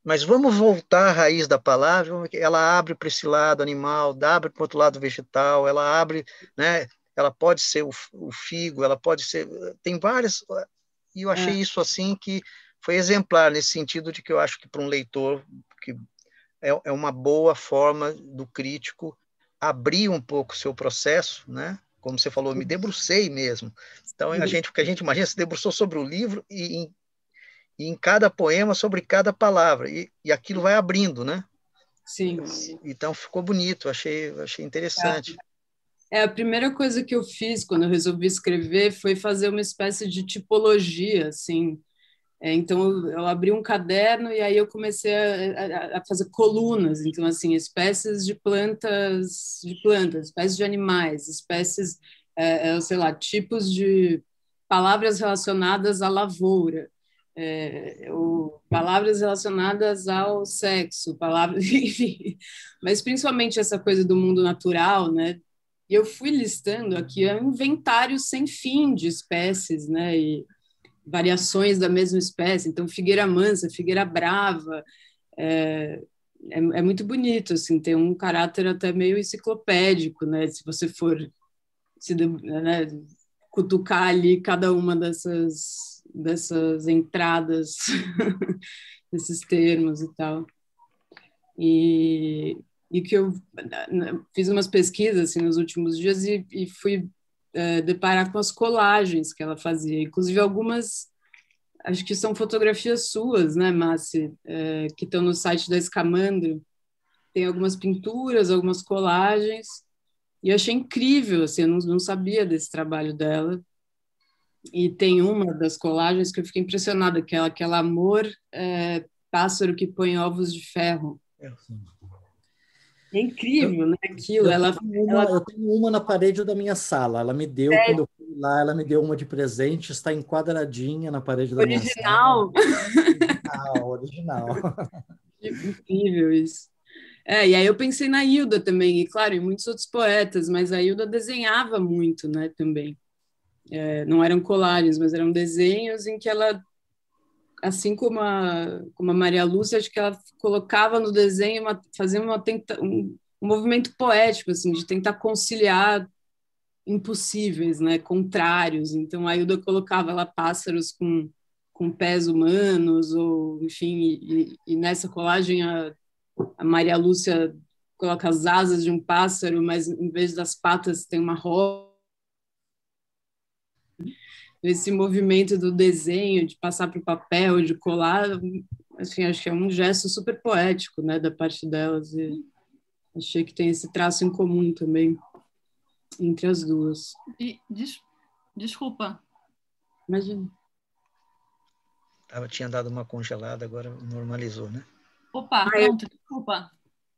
Mas vamos voltar à raiz da palavra, ela abre para esse lado animal, abre para o outro lado vegetal, ela abre, né? Ela pode ser o, o figo, ela pode ser. Tem várias. E eu achei é. isso assim que foi exemplar, nesse sentido de que eu acho que para um leitor, que é, é uma boa forma do crítico abrir um pouco o seu processo, né? como você falou, me debrucei mesmo. Então, a gente, o que a gente imagina, se debruçou sobre o livro e em, e em cada poema, sobre cada palavra. E, e aquilo vai abrindo, né? Sim, Então, ficou bonito, achei, achei interessante. É. é, a primeira coisa que eu fiz quando eu resolvi escrever foi fazer uma espécie de tipologia, assim, é, então eu abri um caderno e aí eu comecei a, a, a, fazer colunas. Então assim espécies de plantas, de plantas, espécies de animais, espécies, é, é, sei lá, tipos de palavras relacionadas à lavoura. É, palavras relacionadas ao sexo, palavras, enfim, mas principalmente essa coisa do mundo natural, né? E eu fui listando aqui é um inventário sem fim de espécies, né? E, variações da mesma espécie, então figueira mansa, figueira brava, é, é, é, muito bonito, assim, tem um caráter até meio enciclopédico, né? Se você for se, né, cutucar ali cada uma dessas, dessas entradas, desses termos e tal. E, e que eu né, fiz umas pesquisas assim, nos últimos dias e, e fui é, deparar com as colagens que ela fazia, inclusive algumas, acho que são fotografias suas, né, Márcia, é, que estão no site da Escamandro, tem algumas pinturas, algumas colagens, e eu achei incrível, assim, eu não, não sabia desse trabalho dela, e tem uma das colagens que eu fiquei impressionada, que é aquela Amor é, Pássaro que Põe Ovos de Ferro. É, sim é incrível, eu, né? Aquilo. Eu, ela, tenho uma, ela... eu tenho uma na parede da minha sala. Ela me deu, é. quando eu fui lá, ela me deu uma de presente, está enquadradinha na parede da minha sala. Original! Original, Incrível isso. É, e aí eu pensei na Hilda também, e claro, em muitos outros poetas, mas a Hilda desenhava muito, né, também. É, não eram colagens, mas eram desenhos em que ela assim como a, como a Maria Lúcia, acho que ela colocava no desenho, uma, fazia uma tenta, um, um movimento poético, assim, de tentar conciliar impossíveis, né, contrários. Então, a Hilda colocava ela pássaros com, com pés humanos, ou enfim, e, e nessa colagem a, a, Maria Lúcia coloca as asas de um pássaro, mas em vez das patas tem uma roda esse movimento do desenho, de passar para o papel, de colar, assim, acho que é um gesto super poético, né, da parte delas, e achei que tem esse traço em comum também entre as duas. E, des, desculpa. Imagina. Ela tinha dado uma congelada, agora normalizou, né? Opa, ah, é. pronto, desculpa.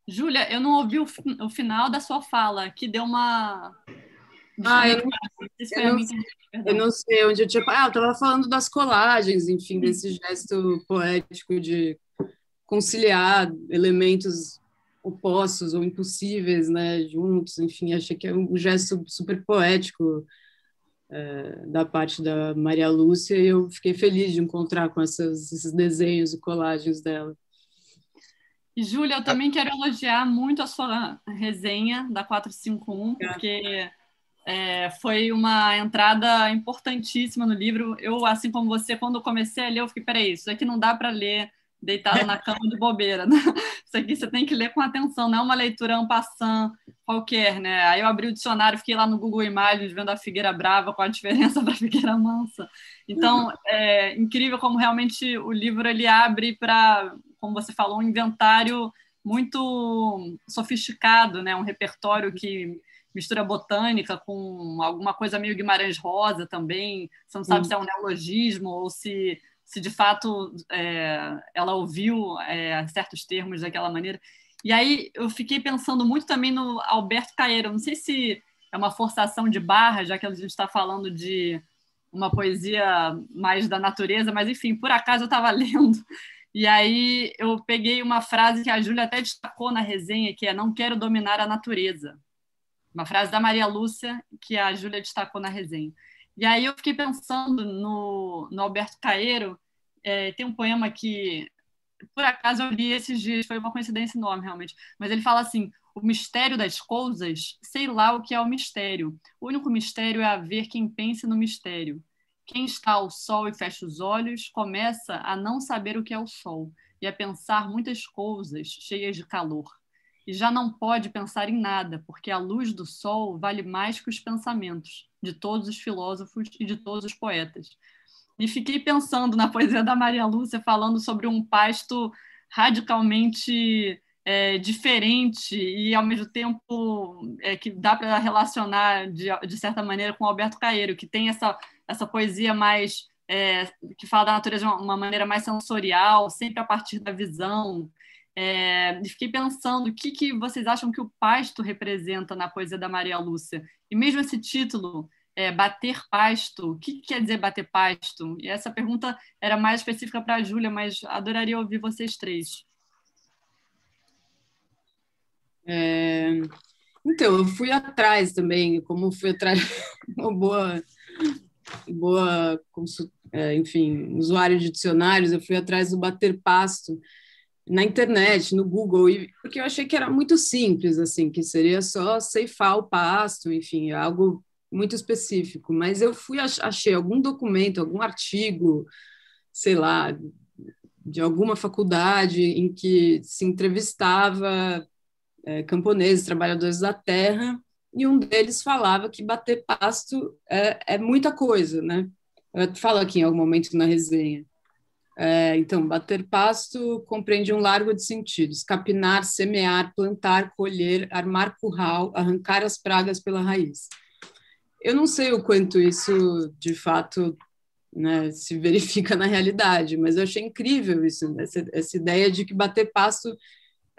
Júlia, eu não ouvi o, o final da sua fala, que deu uma ah, eu não, eu, não, eu não, sei onde eu tinha. Ah, eu estava falando das colagens, enfim, desse gesto poético de conciliar elementos opostos ou impossíveis, né, juntos, enfim, achei que é um gesto super poético é, da parte da Maria Lúcia e eu fiquei feliz de encontrar com essas, esses desenhos e colagens dela. Júlia, eu ah. também quero elogiar muito a sua resenha da 451, porque é, foi uma entrada importantíssima no livro. Eu, assim como você, quando comecei a ler, eu fiquei, peraí, isso aqui não dá para ler deitado na cama de bobeira. Né? Isso aqui você tem que ler com atenção, não é uma leitura passant qualquer, né? Aí eu abri o dicionário, fiquei lá no Google Imagens vendo a figueira brava, qual a diferença para a figueira mansa. Então, é incrível como realmente o livro ele abre para, como você falou, um inventário muito sofisticado, né? Um repertório que mistura botânica com alguma coisa meio Guimarães Rosa também. Você não sabe se é um neologismo ou se, se de fato é, ela ouviu é, certos termos daquela maneira. E aí eu fiquei pensando muito também no Alberto Caeiro. Não sei se é uma forçação de barra, já que a gente está falando de uma poesia mais da natureza, mas enfim, por acaso eu estava lendo. E aí eu peguei uma frase que a Júlia até destacou na resenha, que é não quero dominar a natureza. Uma frase da Maria Lúcia que a Júlia destacou na resenha. E aí eu fiquei pensando no, no Alberto Caeiro, é, tem um poema que, por acaso, eu li esses dias, foi uma coincidência enorme, realmente, mas ele fala assim, o mistério das coisas, sei lá o que é o mistério. O único mistério é haver quem pense no mistério. Quem está ao sol e fecha os olhos começa a não saber o que é o sol e a pensar muitas coisas cheias de calor e já não pode pensar em nada, porque a luz do sol vale mais que os pensamentos de todos os filósofos e de todos os poetas. E fiquei pensando na poesia da Maria Lúcia falando sobre um pasto radicalmente é, diferente e, ao mesmo tempo, é, que dá para relacionar, de, de certa maneira, com Alberto Caeiro, que tem essa, essa poesia mais. É, que fala da natureza de uma maneira mais sensorial, sempre a partir da visão, é, fiquei pensando o que, que vocês acham que o pasto representa na poesia da Maria Lúcia. E mesmo esse título, é, bater pasto, o que, que, quer dizer bater pasto? E essa pergunta era mais específica para a Júlia, mas adoraria ouvir vocês três. É... Então, eu fui atrás também, como fui atrás uma boa, boa é, enfim, usuário de dicionários, eu fui atrás do bater pasto, na internet, no Google, porque eu achei que era muito simples, assim, que seria só ceifar o pasto, enfim, é algo muito específico. Mas eu fui achei algum documento, algum artigo, sei lá, de alguma faculdade em que se entrevistava é, camponeses, trabalhadores da terra, e um deles falava que bater pasto é, é muita coisa, né? Eu falo aqui em algum momento na resenha. É, então, bater pasto compreende um largo de sentidos: capinar, semear, plantar, colher, armar curral, arrancar as pragas pela raiz. Eu não sei o quanto isso de fato né, se verifica na realidade, mas eu achei incrível isso, né, essa, essa ideia de que bater pasto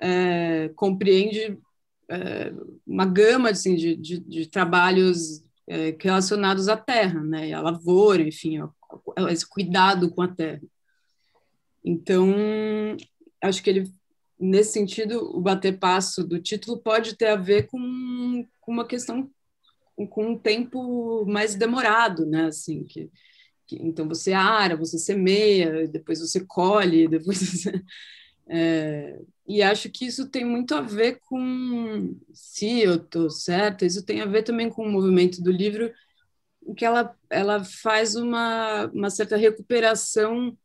é, compreende é, uma gama assim, de, de, de trabalhos é, relacionados à terra, né, à lavoura, enfim, ó, esse cuidado com a terra. Então, acho que ele, nesse sentido, o bater passo do título pode ter a ver com, com uma questão com um tempo mais demorado, né? Assim, que, que então você ara, você semeia, depois você colhe, depois você... É, e acho que isso tem muito a ver com se eu estou certa, isso tem a ver também com o movimento do livro, que ela, ela faz uma, uma certa recuperação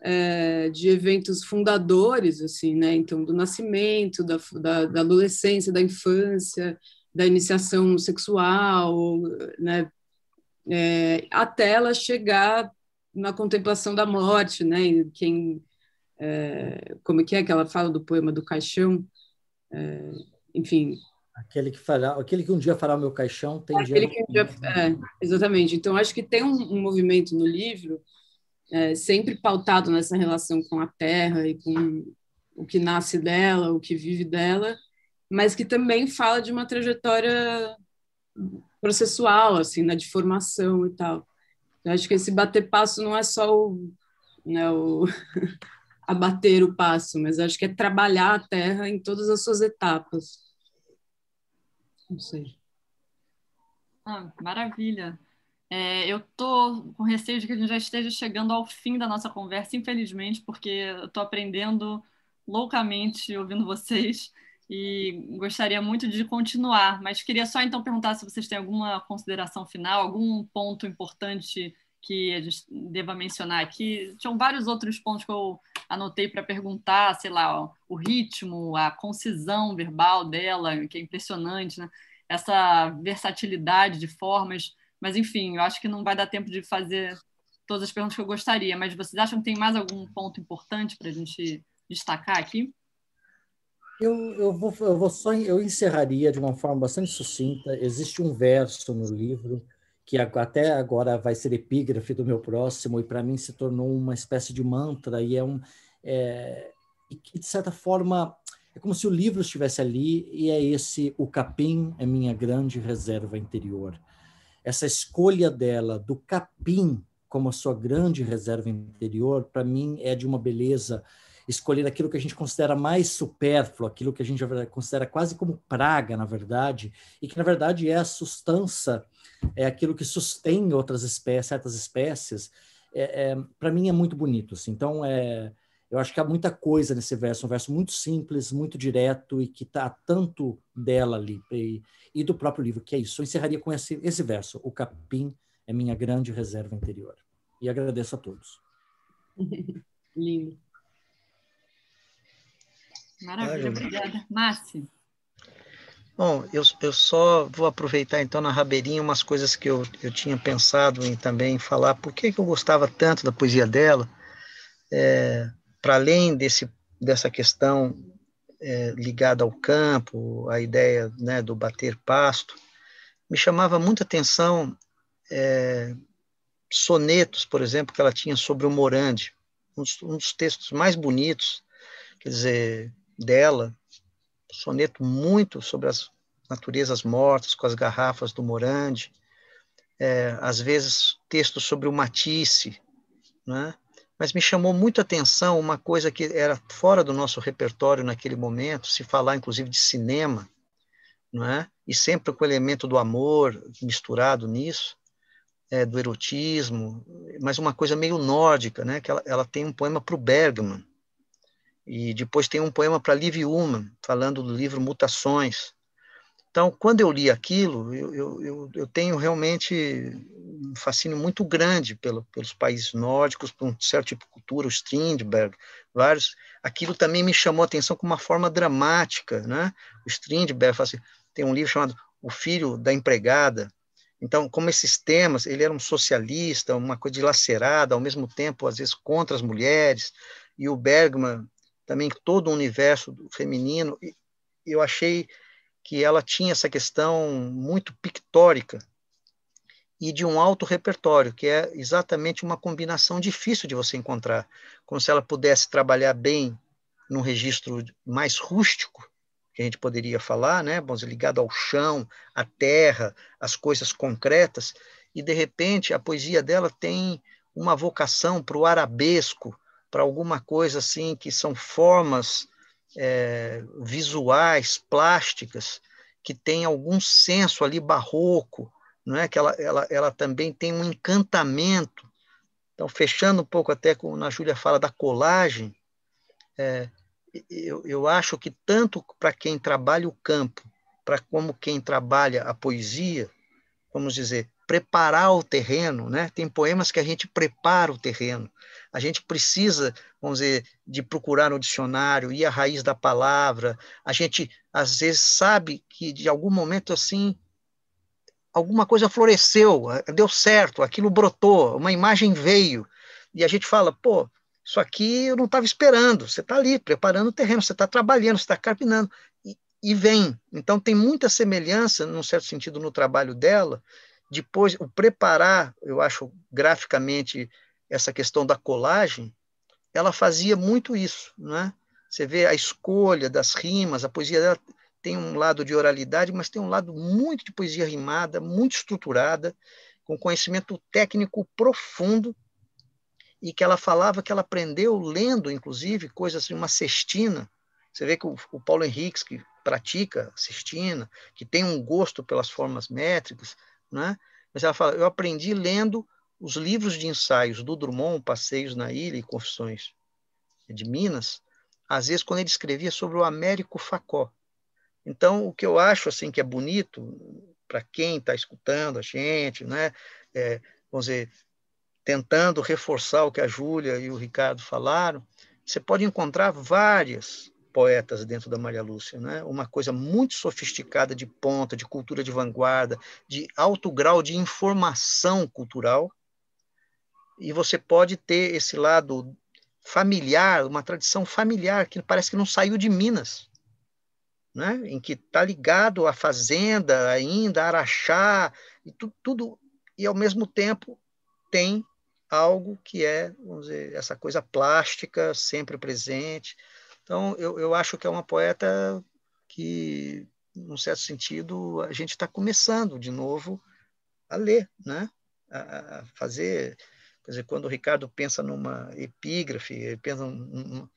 é, de eventos fundadores, assim, né? Então, do nascimento, da, da, da adolescência, da infância, da iniciação sexual, né? É, até ela chegar na contemplação da morte, né? quem, é, como é que é que ela fala do poema do caixão? É, enfim, Aquele que, fará, aquele que um dia fará o meu caixão tem é, dia. que um dia, é, exatamente. Então, acho que tem um, um, movimento no livro é, sempre pautado nessa relação com a terra e com o que nasce dela, o que vive dela, mas que também fala de uma trajetória processual, assim, né, de formação e tal. Eu acho que esse bater passo não é só o, né, o abater o passo, mas acho que é trabalhar a terra em todas as suas etapas. Não sei. Ah, maravilha. É, eu estou com receio de que a gente já esteja chegando ao fim da nossa conversa, infelizmente, porque eu estou aprendendo loucamente ouvindo vocês e gostaria muito de continuar, mas queria só então perguntar se vocês têm alguma consideração final, algum ponto importante que a gente deva mencionar aqui. Tinham vários outros pontos que eu anotei para perguntar, sei lá, ó, o ritmo, a concisão verbal dela, que é impressionante, né? essa versatilidade de formas, mas, enfim, eu acho que não vai dar tempo de fazer todas as perguntas que eu gostaria, mas vocês acham que tem mais algum ponto importante para a gente destacar aqui? Eu, eu, vou, eu, vou só, eu encerraria de uma forma bastante sucinta. Existe um verso no livro que até agora vai ser epígrafe do meu próximo e para mim se tornou uma espécie de mantra e é um é, e que de certa forma é como se o livro estivesse ali e é esse o capim é minha grande reserva interior essa escolha dela do capim como a sua grande reserva interior, para mim é de uma beleza escolher aquilo que a gente considera mais supérfluo, aquilo que a gente considera quase como praga, na verdade, e que na verdade é a sustância, é aquilo que sustém outras espécies, certas espécies. É, é, para mim é muito bonito. Assim. Então é eu acho que há muita coisa nesse verso, um verso muito simples, muito direto e que está tanto dela ali e, e, do próprio livro, que é isso. Eu encerraria com esse, esse verso: O capim é minha grande reserva interior. E agradeço a todos. Lindo. Maravilha, obrigada. Márcio. Bom, eu, eu só vou aproveitar então na Rabeirinha umas coisas que eu, eu tinha pensado em também falar, por que, que eu gostava tanto da poesia dela. É, para além desse, dessa questão é, ligada ao campo, a ideia né, do bater pasto, me chamava muita atenção é, sonetos, por exemplo, que ela tinha sobre o Morandi, um dos, um dos textos mais bonitos, quer dizer, dela, soneto muito sobre as naturezas mortas, com as garrafas do Morandi, é, às vezes textos sobre o Matisse, né? mas me chamou muito a atenção uma coisa que era fora do nosso repertório naquele momento, se falar inclusive de cinema, não é? E sempre com o elemento do amor misturado nisso, é, do erotismo, mas uma coisa meio nórdica, né? Que ela, ela tem um poema para o Bergman e depois tem um poema para Liv Ullmann, falando do livro Mutações, então, quando eu li aquilo, eu, eu, eu, eu tenho realmente um fascínio muito grande pelo, pelos países nórdicos, por um certo tipo de cultura, o Strindberg, vários. Aquilo também me chamou a atenção com uma forma dramática. Né? O Strindberg assim, tem um livro chamado O Filho da Empregada, então, como esses temas, ele era um socialista, uma coisa dilacerada, ao mesmo tempo, às vezes, contra as mulheres, e o Bergman, também todo o universo feminino, eu achei que ela tinha essa questão muito pictórica e de um alto repertório, que é exatamente uma combinação difícil de você encontrar, como se ela pudesse trabalhar bem num registro mais rústico, que a gente poderia falar, né, Bom, ligado ao chão, à terra, às coisas concretas, e de repente a poesia dela tem uma vocação para o arabesco, para alguma coisa assim que são formas é, visuais, plásticas, que tem algum senso ali barroco, não é? que ela, ela, ela também tem um encantamento. Então, fechando um pouco até como a Júlia fala da colagem, é, eu, eu acho que tanto para quem trabalha o campo, para como quem trabalha a poesia, vamos dizer, preparar o terreno, né? Tem poemas que a gente prepara o terreno. A gente precisa, vamos dizer, de procurar no dicionário, ir à raiz da palavra. A gente, às vezes, sabe que de algum momento assim, alguma coisa floresceu, eh, deu certo, aquilo brotou, uma imagem veio. E a gente fala, pô, isso aqui eu não estava esperando. Você está ali preparando o terreno, você está trabalhando, você está carpinando. E, e vem. Então, tem muita semelhança, num certo sentido, no trabalho dela depois o preparar, eu acho graficamente essa questão da colagem, ela fazia muito isso, né? Você vê a escolha das rimas, a poesia dela tem um lado de oralidade, mas tem um lado muito de poesia rimada, muito estruturada, com conhecimento técnico profundo, e que ela falava que ela aprendeu lendo, inclusive, coisas assim, uma cestina. Você vê que o, o Paulo Henriques, que pratica cestina, que tem um gosto pelas formas métricas, né? mas ela fala, eu aprendi lendo os livros de ensaios do Drummond, Passeios na Ilha e Confissões de Minas, às vezes quando ele escrevia sobre o Américo Facó. Então, o que eu acho assim que é bonito para quem está escutando a gente, né? É, vamos dizer, tentando reforçar o que a Júlia e o Ricardo falaram, você pode encontrar várias poetas dentro da Maria Lúcia, né? Uma coisa muito sofisticada de ponta, de cultura de vanguarda, de alto grau de informação cultural e você pode ter esse lado familiar, uma tradição familiar que parece que não saiu de Minas, né? em que está ligado à fazenda ainda, a araxá, e tu, tudo, e ao mesmo tempo tem algo que é, vamos dizer, essa coisa plástica sempre presente. Então, eu, eu acho que é uma poeta que, num certo sentido, a gente está começando de novo a ler, né? a, a fazer Quer dizer, quando o Ricardo pensa numa epígrafe, pensa num,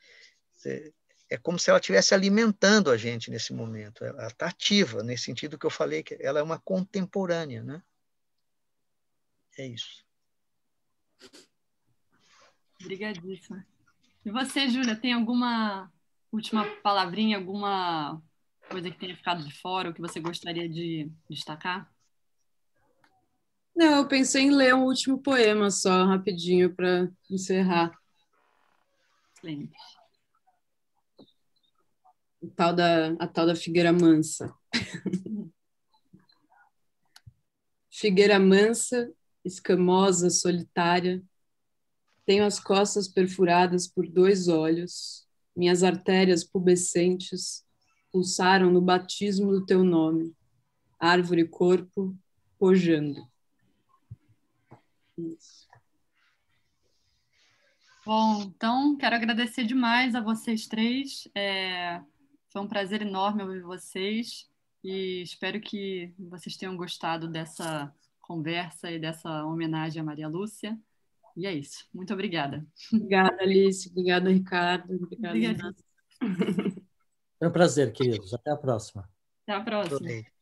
é como se ela estivesse alimentando a gente nesse momento. Ela está ativa, nesse sentido que eu falei, que ela é uma contemporânea. Né? É isso. Obrigadíssima. E você, Júlia, tem alguma última palavrinha, alguma coisa que tenha ficado de fora ou que você gostaria de destacar? Não, eu pensei em ler um último poema só, rapidinho, para encerrar. O tal da, a tal da figueira mansa. figueira mansa, escamosa, solitária, tenho as costas perfuradas por dois olhos, minhas artérias pubescentes pulsaram no batismo do teu nome, árvore corpo, pojando. Isso. Bom, então quero agradecer demais a vocês três. É, foi um prazer enorme ouvir vocês e espero que vocês tenham gostado dessa conversa e dessa homenagem à Maria Lúcia. E é isso. Muito obrigada. Obrigada, Alice. Obrigada, Ricardo. Obrigada. Foi um prazer, queridos. Até a próxima. Até a próxima.